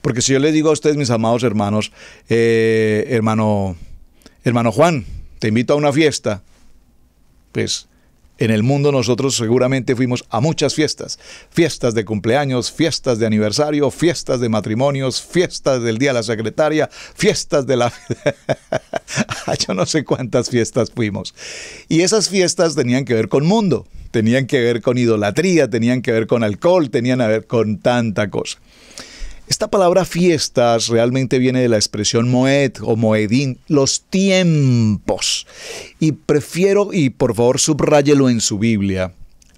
Porque si yo le digo a ustedes, mis amados hermanos, eh, hermano, hermano Juan, te invito a una fiesta, pues en el mundo nosotros seguramente fuimos a muchas fiestas, fiestas de cumpleaños, fiestas de aniversario, fiestas de matrimonios, fiestas del Día de la Secretaria, fiestas de la... Yo no sé cuántas fiestas fuimos. Y esas fiestas tenían que ver con mundo, tenían que ver con idolatría, tenían que ver con alcohol, tenían que ver con tanta cosa. Esta palabra fiestas realmente viene de la expresión moed o moedín, los tiempos. Y prefiero, y por favor subrayelo en su Biblia,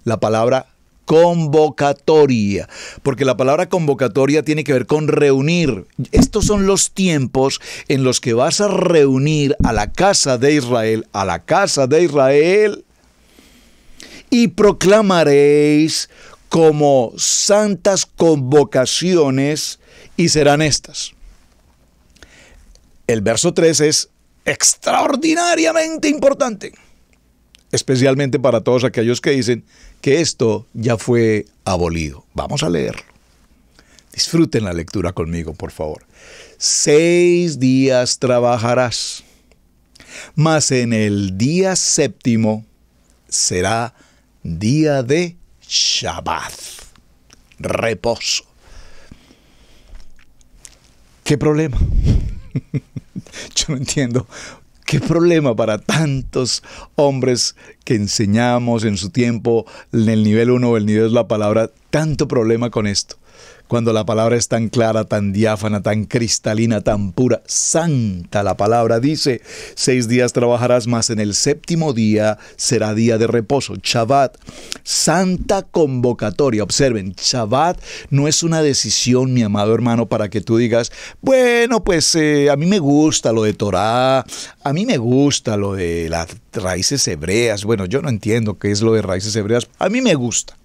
la palabra convocatoria, porque la palabra convocatoria tiene que ver con reunir. Estos son los tiempos en los que vas a reunir a la casa de Israel, a la casa de Israel, y proclamaréis como santas convocaciones y serán estas. El verso 3 es extraordinariamente importante, especialmente para todos aquellos que dicen que esto ya fue abolido. Vamos a leerlo. Disfruten la lectura conmigo, por favor. Seis días trabajarás, mas en el día séptimo será día de Shabbat, reposo. ¿Qué problema? Yo no entiendo. ¿Qué problema para tantos hombres que enseñamos en su tiempo, en el nivel 1 o el nivel 2 la palabra, tanto problema con esto? cuando la palabra es tan clara, tan diáfana, tan cristalina, tan pura, santa la palabra. Dice, seis días trabajarás más, en el séptimo día será día de reposo. Shabbat, santa convocatoria. Observen, Shabbat no es una decisión, mi amado hermano, para que tú digas, bueno, pues eh, a mí me gusta lo de Torah, a mí me gusta lo de las raíces hebreas. Bueno, yo no entiendo qué es lo de raíces hebreas. A mí me gusta.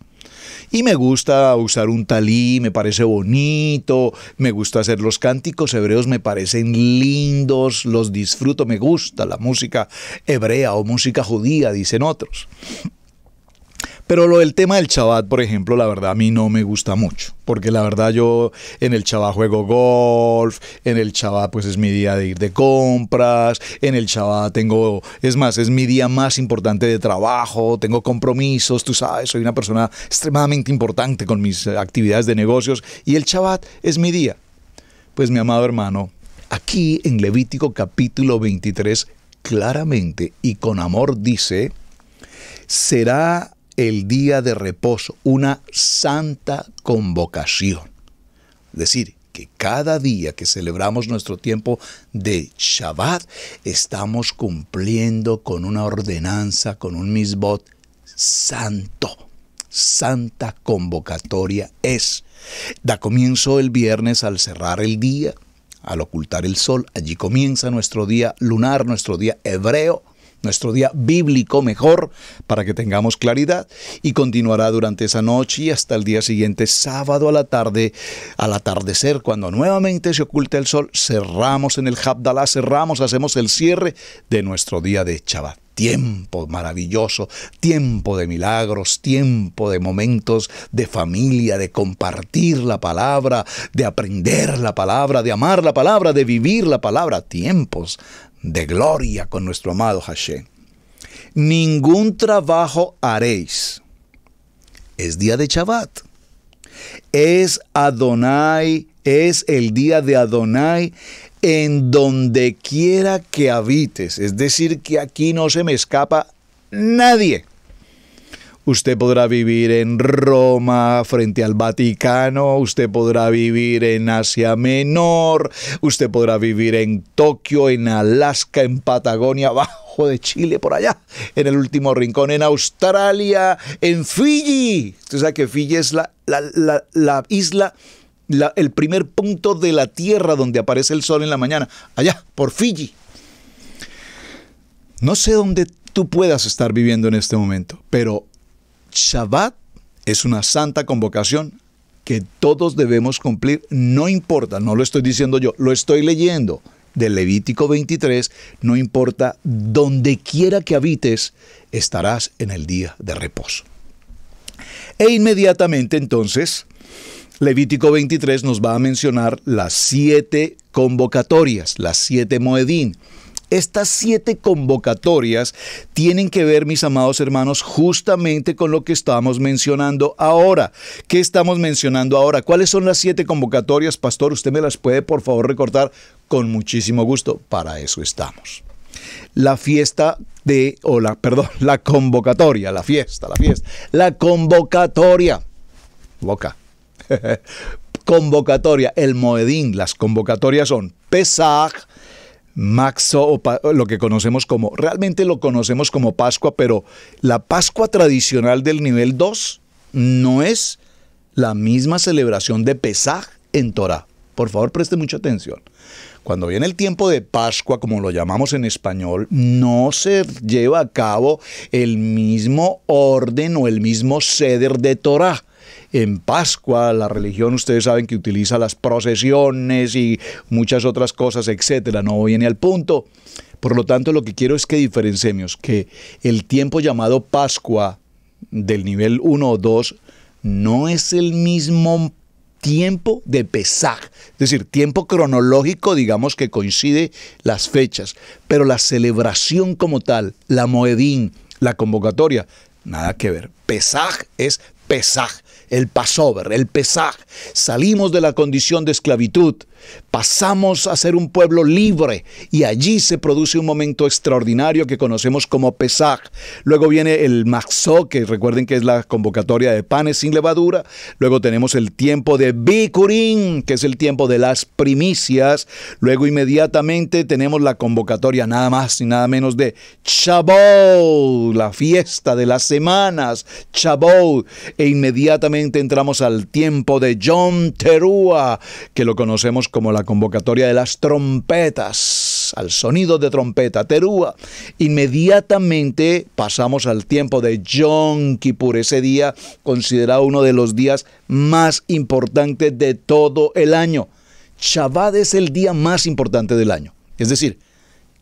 Y me gusta usar un talí, me parece bonito, me gusta hacer los cánticos hebreos, me parecen lindos, los disfruto, me gusta la música hebrea o música judía, dicen otros. Pero lo del tema del chabat por ejemplo, la verdad a mí no me gusta mucho, porque la verdad yo en el Shabbat juego golf, en el Shabbat pues es mi día de ir de compras, en el Shabbat tengo, es más, es mi día más importante de trabajo, tengo compromisos, tú sabes, soy una persona extremadamente importante con mis actividades de negocios y el chabat es mi día. Pues mi amado hermano, aquí en Levítico capítulo 23 claramente y con amor dice, será el día de reposo, una santa convocación. Es decir, que cada día que celebramos nuestro tiempo de Shabbat, estamos cumpliendo con una ordenanza, con un misbot santo. Santa convocatoria es. Da comienzo el viernes al cerrar el día, al ocultar el sol. Allí comienza nuestro día lunar, nuestro día hebreo nuestro día bíblico mejor para que tengamos claridad y continuará durante esa noche y hasta el día siguiente, sábado a la tarde, al atardecer, cuando nuevamente se oculta el sol, cerramos en el Habdalá, cerramos, hacemos el cierre de nuestro día de Shabbat tiempo maravilloso, tiempo de milagros, tiempo de momentos de familia, de compartir la palabra, de aprender la palabra, de amar la palabra, de vivir la palabra, tiempos de gloria con nuestro amado Hashem. Ningún trabajo haréis. Es día de Shabbat. Es Adonai, es el día de Adonai en donde quiera que habites. Es decir, que aquí no se me escapa nadie. Usted podrá vivir en Roma frente al Vaticano, usted podrá vivir en Asia Menor, usted podrá vivir en Tokio, en Alaska, en Patagonia, abajo de Chile, por allá, en el último rincón, en Australia, en Fiji. Usted sabe que Fiji es la, isla el primer punto de la Tierra donde aparece el sol en la mañana, allá, por Fiji. No sé dónde tú puedas estar viviendo en este momento, pero Shabbat es una santa convocación que todos debemos cumplir, no importa, no lo estoy diciendo yo, lo estoy leyendo del Levítico 23, no importa, donde quiera que habites, estarás en el día de reposo. E inmediatamente entonces, Levítico 23 nos va a mencionar las siete convocatorias, las siete moedín. Estas siete convocatorias tienen que ver, mis amados hermanos, justamente con lo que estamos mencionando ahora. ¿Qué estamos mencionando ahora? ¿Cuáles son las siete convocatorias, pastor? Usted me las puede, por favor, recortar con muchísimo gusto. Para eso estamos. La fiesta de, o la, perdón, la convocatoria, la fiesta, la fiesta, la convocatoria. Boca. convocatoria, el Moedín, las convocatorias son Pesaj, Maxo, o lo que conocemos como, realmente lo conocemos como Pascua, pero la Pascua tradicional del nivel 2 no es la misma celebración de Pesaj en Torah. Por favor, preste mucha atención. Cuando viene el tiempo de Pascua, como lo llamamos en español, no se lleva a cabo el mismo orden o el mismo ceder de Torah en Pascua, la religión ustedes saben que utiliza las procesiones y muchas otras cosas, etcétera, no viene al punto. Por lo tanto, lo que quiero es que diferenciemos que el tiempo llamado Pascua del nivel 1 o 2 no es el mismo tiempo de Pesaj, es decir, tiempo cronológico, digamos que coincide las fechas, pero la celebración como tal, la Moedín, la convocatoria, nada que ver. Pesaj es Pesaj el Passover, el Pesaj. Salimos de la condición de esclavitud Pasamos a ser un pueblo libre y allí se produce un momento extraordinario que conocemos como Pesach. Luego viene el Maxó, que recuerden que es la convocatoria de panes sin levadura. Luego tenemos el tiempo de Bikurim, que es el tiempo de las primicias. Luego inmediatamente tenemos la convocatoria nada más y nada menos de Chabou, la fiesta de las semanas, Chabou. E inmediatamente entramos al tiempo de John Terua que lo conocemos como como la convocatoria de las trompetas, al sonido de trompeta, terúa. Inmediatamente pasamos al tiempo de Yom Kippur, ese día considerado uno de los días más importantes de todo el año. Shabbat es el día más importante del año. Es decir,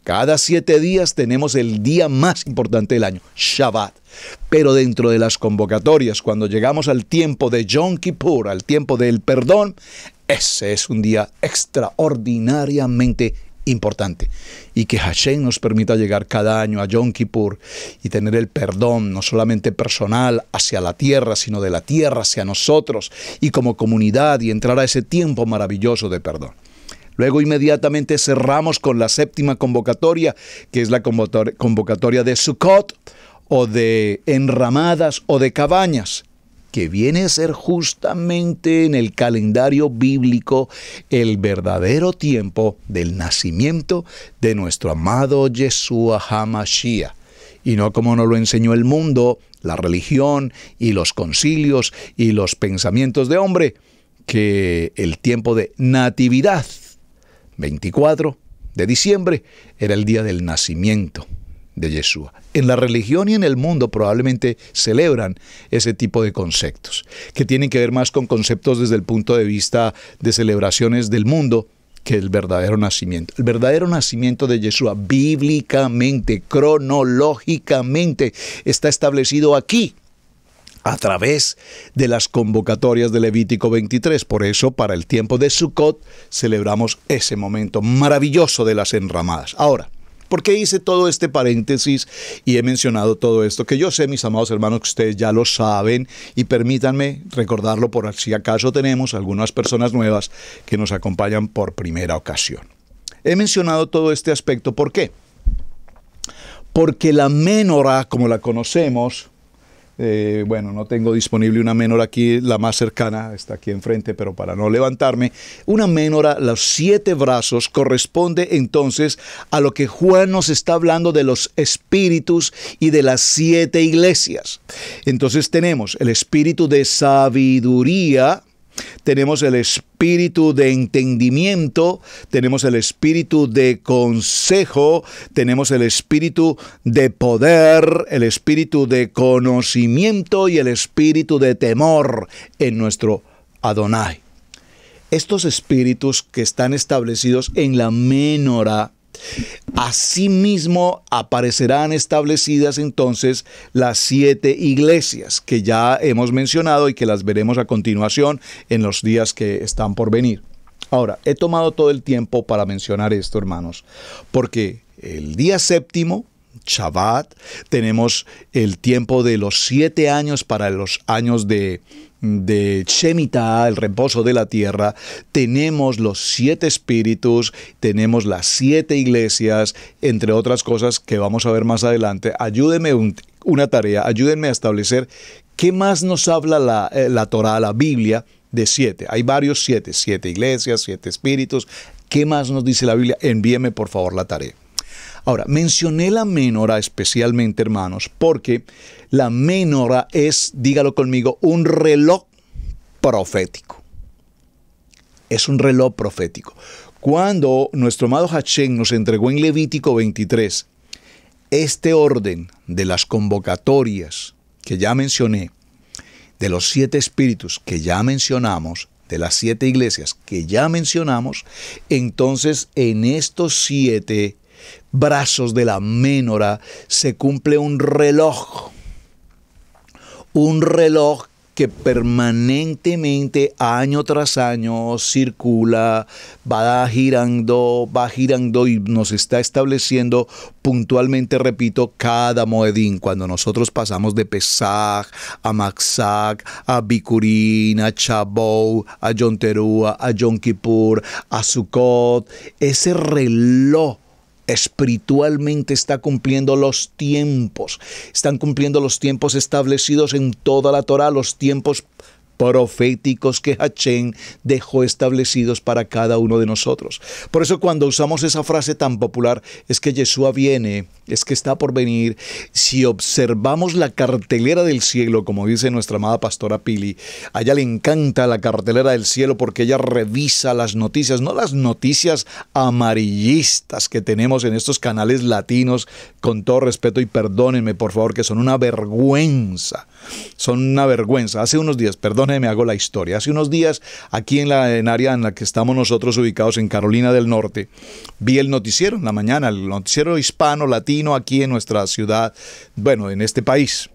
cada siete días tenemos el día más importante del año, Shabbat. Pero dentro de las convocatorias, cuando llegamos al tiempo de Yom Kippur, al tiempo del perdón, ese es un día extraordinariamente importante. Y que Hashem nos permita llegar cada año a Yom Kippur y tener el perdón, no solamente personal hacia la tierra, sino de la tierra hacia nosotros y como comunidad y entrar a ese tiempo maravilloso de perdón. Luego inmediatamente cerramos con la séptima convocatoria, que es la convocatoria de Sukkot o de enramadas o de cabañas que viene a ser justamente en el calendario bíblico el verdadero tiempo del nacimiento de nuestro amado Yeshua Hamashiach y no como nos lo enseñó el mundo, la religión y los concilios y los pensamientos de hombre, que el tiempo de natividad, 24 de diciembre, era el día del nacimiento de En la religión y en el mundo probablemente celebran ese tipo de conceptos, que tienen que ver más con conceptos desde el punto de vista de celebraciones del mundo que el verdadero nacimiento. El verdadero nacimiento de Yeshua, bíblicamente, cronológicamente, está establecido aquí a través de las convocatorias de Levítico 23. Por eso, para el tiempo de Sukkot, celebramos ese momento maravilloso de las enramadas. Ahora, ¿Por qué hice todo este paréntesis y he mencionado todo esto? Que yo sé, mis amados hermanos, que ustedes ya lo saben y permítanme recordarlo por si acaso tenemos algunas personas nuevas que nos acompañan por primera ocasión. He mencionado todo este aspecto, ¿por qué? Porque la menora, como la conocemos, eh, bueno, no tengo disponible una menor aquí, la más cercana está aquí enfrente, pero para no levantarme, una menora, los siete brazos, corresponde entonces a lo que Juan nos está hablando de los espíritus y de las siete iglesias. Entonces tenemos el espíritu de sabiduría, tenemos el espíritu de entendimiento, tenemos el espíritu de consejo, tenemos el espíritu de poder, el espíritu de conocimiento y el espíritu de temor en nuestro Adonai. Estos espíritus que están establecidos en la menora Asimismo, aparecerán establecidas entonces las siete iglesias que ya hemos mencionado y que las veremos a continuación en los días que están por venir. Ahora, he tomado todo el tiempo para mencionar esto, hermanos, porque el día séptimo Shabbat, tenemos el tiempo de los siete años para los años de, de Shemitah, el reposo de la tierra, tenemos los siete espíritus, tenemos las siete iglesias, entre otras cosas que vamos a ver más adelante. Ayúdenme una tarea, ayúdenme a establecer qué más nos habla la, eh, la Torah, la Biblia de siete. Hay varios siete, siete iglesias, siete espíritus. ¿Qué más nos dice la Biblia? Envíeme por favor la tarea. Ahora, mencioné la menora especialmente, hermanos, porque la menora es, dígalo conmigo, un reloj profético. Es un reloj profético. Cuando nuestro amado Hachén nos entregó en Levítico 23 este orden de las convocatorias que ya mencioné, de los siete espíritus que ya mencionamos, de las siete iglesias que ya mencionamos, entonces en estos siete brazos de la menora, se cumple un reloj, un reloj que permanentemente año tras año circula, va girando, va girando y nos está estableciendo puntualmente, repito, cada moedín. Cuando nosotros pasamos de Pesach a Maxach, a Bikurín, a Chabou, a Yonterúa, a Yom Kippur, a Sukkot, ese reloj espiritualmente está cumpliendo los tiempos. Están cumpliendo los tiempos establecidos en toda la Torah, los tiempos proféticos que Hachén dejó establecidos para cada uno de nosotros. Por eso cuando usamos esa frase tan popular, es que Yeshua viene, es que está por venir, si observamos la cartelera del cielo, como dice nuestra amada pastora Pili, a ella le encanta la cartelera del cielo porque ella revisa las noticias, no las noticias amarillistas que tenemos en estos canales latinos, con todo respeto y perdónenme por favor, que son una vergüenza, son una vergüenza. Hace unos días, perdón, me hago la historia. Hace unos días, aquí en la en área en la que estamos nosotros ubicados, en Carolina del Norte, vi el noticiero en la mañana, el noticiero hispano, latino, aquí en nuestra ciudad, bueno, en este país.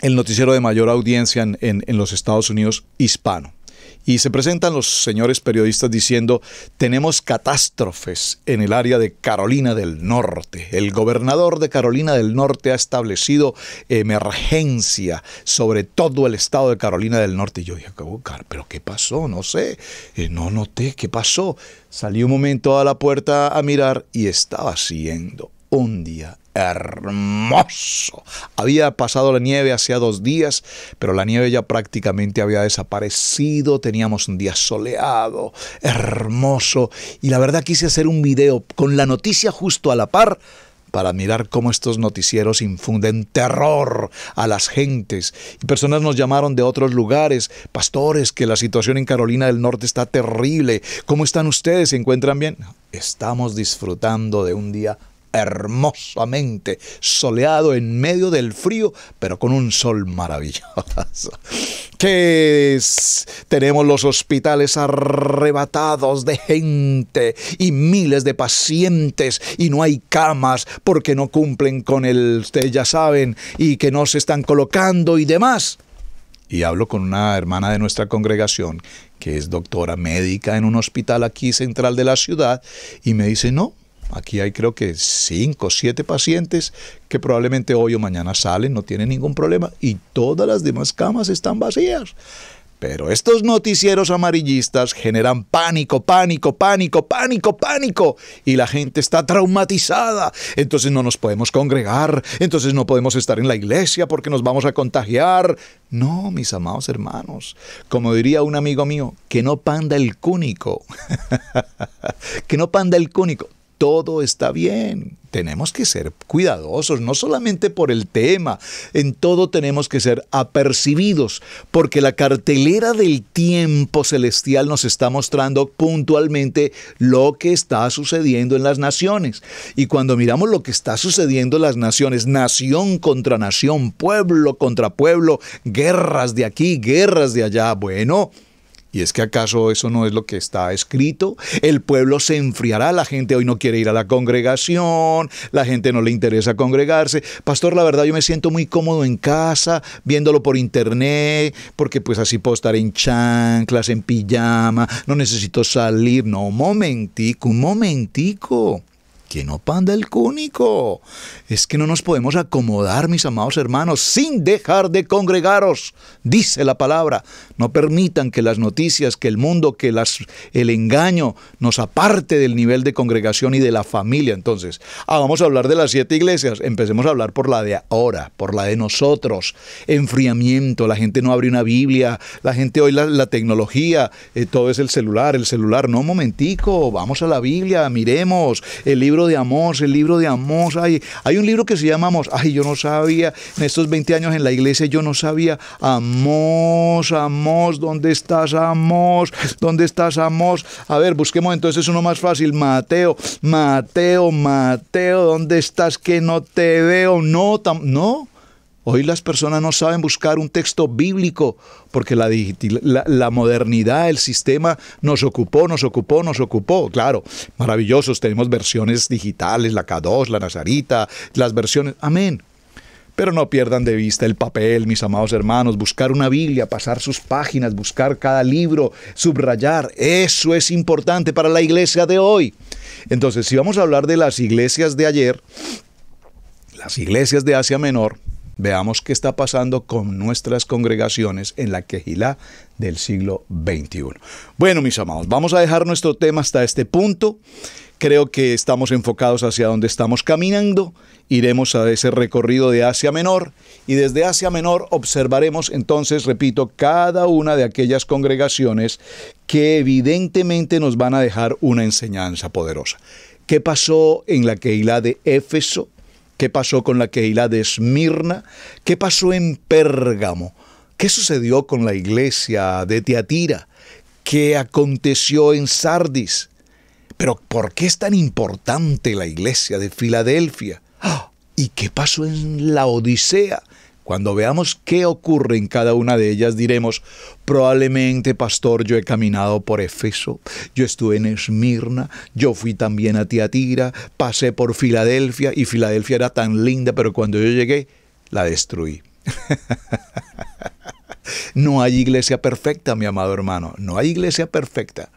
El noticiero de mayor audiencia en los Estados Unidos hispano y se presentan los señores periodistas diciendo, tenemos catástrofes en el área de Carolina del Norte. El gobernador de Carolina del Norte ha establecido emergencia sobre todo el estado de Carolina del Norte. Y yo dije, oh, pero ¿qué pasó? No sé, eh, no noté qué pasó. Salí un momento a la puerta a mirar y estaba siendo un día hermoso. Había pasado la nieve hacía dos días, pero la nieve ya prácticamente había desaparecido. Teníamos un día soleado, hermoso. Y la verdad quise hacer un video con la noticia justo a la par para mirar cómo estos noticieros infunden terror a las gentes. Y personas nos llamaron de otros lugares, pastores, que la situación en Carolina del Norte está terrible. ¿Cómo están ustedes? ¿Se encuentran bien? Estamos disfrutando de un día hermosamente, soleado en medio del frío, pero con un sol maravilloso. Que tenemos los hospitales arrebatados de gente y miles de pacientes y no hay camas porque no cumplen con el, ustedes ya saben, y que no se están colocando y demás. Y hablo con una hermana de nuestra congregación que es doctora médica en un hospital aquí central de la ciudad y me dice, no, Aquí hay creo que cinco, o 7 pacientes que probablemente hoy o mañana salen, no tienen ningún problema y todas las demás camas están vacías. Pero estos noticieros amarillistas generan pánico, pánico, pánico, pánico, pánico. Y la gente está traumatizada. Entonces no nos podemos congregar. Entonces no podemos estar en la iglesia porque nos vamos a contagiar. No, mis amados hermanos. Como diría un amigo mío, que no panda el cúnico. que no panda el cúnico todo está bien. Tenemos que ser cuidadosos, no solamente por el tema, en todo tenemos que ser apercibidos, porque la cartelera del tiempo celestial nos está mostrando puntualmente lo que está sucediendo en las naciones. Y cuando miramos lo que está sucediendo en las naciones, nación contra nación, pueblo contra pueblo, guerras de aquí, guerras de allá, bueno, ¿Y es que acaso eso no es lo que está escrito? El pueblo se enfriará, la gente hoy no quiere ir a la congregación, la gente no le interesa congregarse. Pastor, la verdad yo me siento muy cómodo en casa, viéndolo por internet, porque pues así puedo estar en chanclas, en pijama, no necesito salir. No, un momentico, un momentico que no panda el cúnico. Es que no nos podemos acomodar, mis amados hermanos, sin dejar de congregaros, dice la palabra. No permitan que las noticias, que el mundo, que las, el engaño nos aparte del nivel de congregación y de la familia. Entonces, ah, vamos a hablar de las siete iglesias. Empecemos a hablar por la de ahora, por la de nosotros. Enfriamiento, la gente no abre una Biblia, la gente hoy la, tecnología, eh, todo es el celular, el celular. No, momentico, vamos a la Biblia, miremos el libro de amor, el libro de amor, Hay, hay un libro que se llama Amor, Ay, yo no sabía, en estos 20 años en la iglesia, yo no sabía. Amos Amos ¿dónde estás, Amos ¿Dónde estás, Amos A ver, busquemos entonces uno más fácil. Mateo, Mateo, Mateo, ¿dónde estás que no te veo? No, no. Hoy las personas no saben buscar un texto bíblico porque la, modernidad, el sistema nos ocupó, nos ocupó, nos ocupó. Claro, maravillosos, tenemos versiones digitales, la K2, la Nazarita, las versiones, amén. Pero no pierdan de vista el papel, mis amados hermanos, buscar una Biblia, pasar sus páginas, buscar cada libro, subrayar. Eso es importante para la iglesia de hoy. Entonces, si vamos a hablar de las iglesias de ayer, las iglesias de Asia Menor, Veamos qué está pasando con nuestras congregaciones en la quejilá del siglo XXI. Bueno, mis amados, vamos a dejar nuestro tema hasta este punto. Creo que estamos enfocados hacia donde estamos caminando. Iremos a ese recorrido de Asia Menor y desde Asia Menor observaremos entonces, repito, cada una de aquellas congregaciones que evidentemente nos van a dejar una enseñanza poderosa. ¿Qué pasó en la Keilah de Éfeso? ¿Qué pasó con la Keilah de Esmirna? ¿Qué pasó en Pérgamo? ¿Qué sucedió con la iglesia de Tiatira? ¿Qué aconteció en Sardis? Pero ¿por qué es tan importante la iglesia de Filadelfia? ¡Ah! ¿Y qué pasó en la Odisea? Cuando veamos qué ocurre en cada una de ellas, diremos, probablemente, pastor, yo he caminado por Efeso, yo estuve en Esmirna, yo fui también a Tiatira, pasé por Filadelfia y Filadelfia era tan linda, pero cuando yo llegué, la destruí. no hay iglesia perfecta, mi amado hermano, no hay iglesia perfecta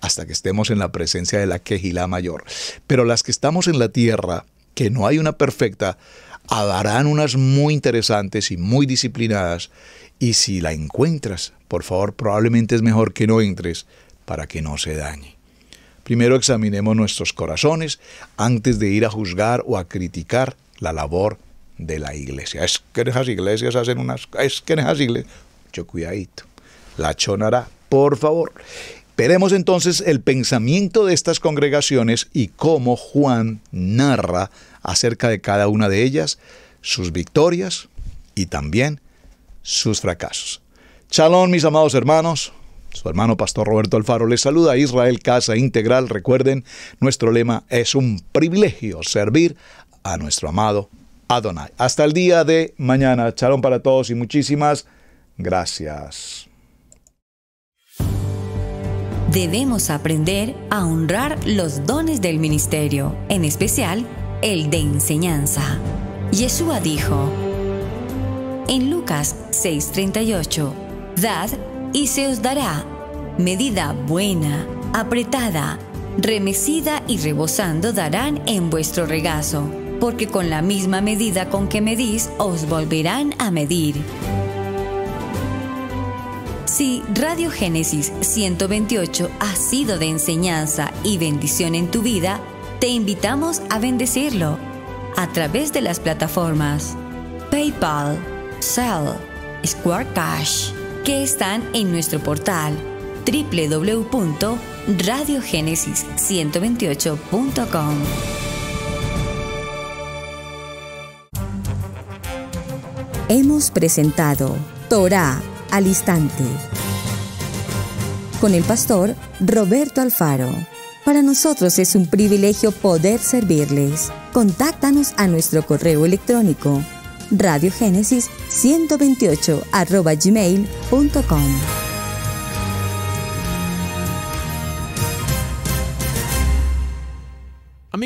hasta que estemos en la presencia de la quejilá mayor. Pero las que estamos en la tierra, que no hay una perfecta, harán unas muy interesantes y muy disciplinadas. Y si la encuentras, por favor, probablemente es mejor que no entres para que no se dañe. Primero examinemos nuestros corazones antes de ir a juzgar o a criticar la labor de la iglesia. Es que en esas iglesias hacen unas... Es que en esas iglesias... Yo cuidadito. La chonará, por favor. Veremos entonces el pensamiento de estas congregaciones y cómo Juan narra acerca de cada una de ellas, sus victorias y también sus fracasos. Chalón, mis amados hermanos. Su hermano Pastor Roberto Alfaro les saluda a Israel Casa Integral. Recuerden, nuestro lema es un privilegio servir a nuestro amado Adonai. Hasta el día de mañana. Chalón para todos y muchísimas gracias. Debemos aprender a honrar los dones del ministerio, en especial el de enseñanza. Yeshua dijo, en Lucas 6:38, Dad y se os dará medida buena, apretada, remecida y rebosando darán en vuestro regazo, porque con la misma medida con que medís os volverán a medir. Si Radio Génesis 128 ha sido de enseñanza y bendición en tu vida, te invitamos a bendecirlo a través de las plataformas PayPal, Cell, Square Cash, que están en nuestro portal www.radiogenesis128.com. Hemos presentado Torah al instante con el pastor Roberto Alfaro. Para nosotros es un privilegio poder servirles. Contáctanos a nuestro correo electrónico radiogénesis128 gmail.com.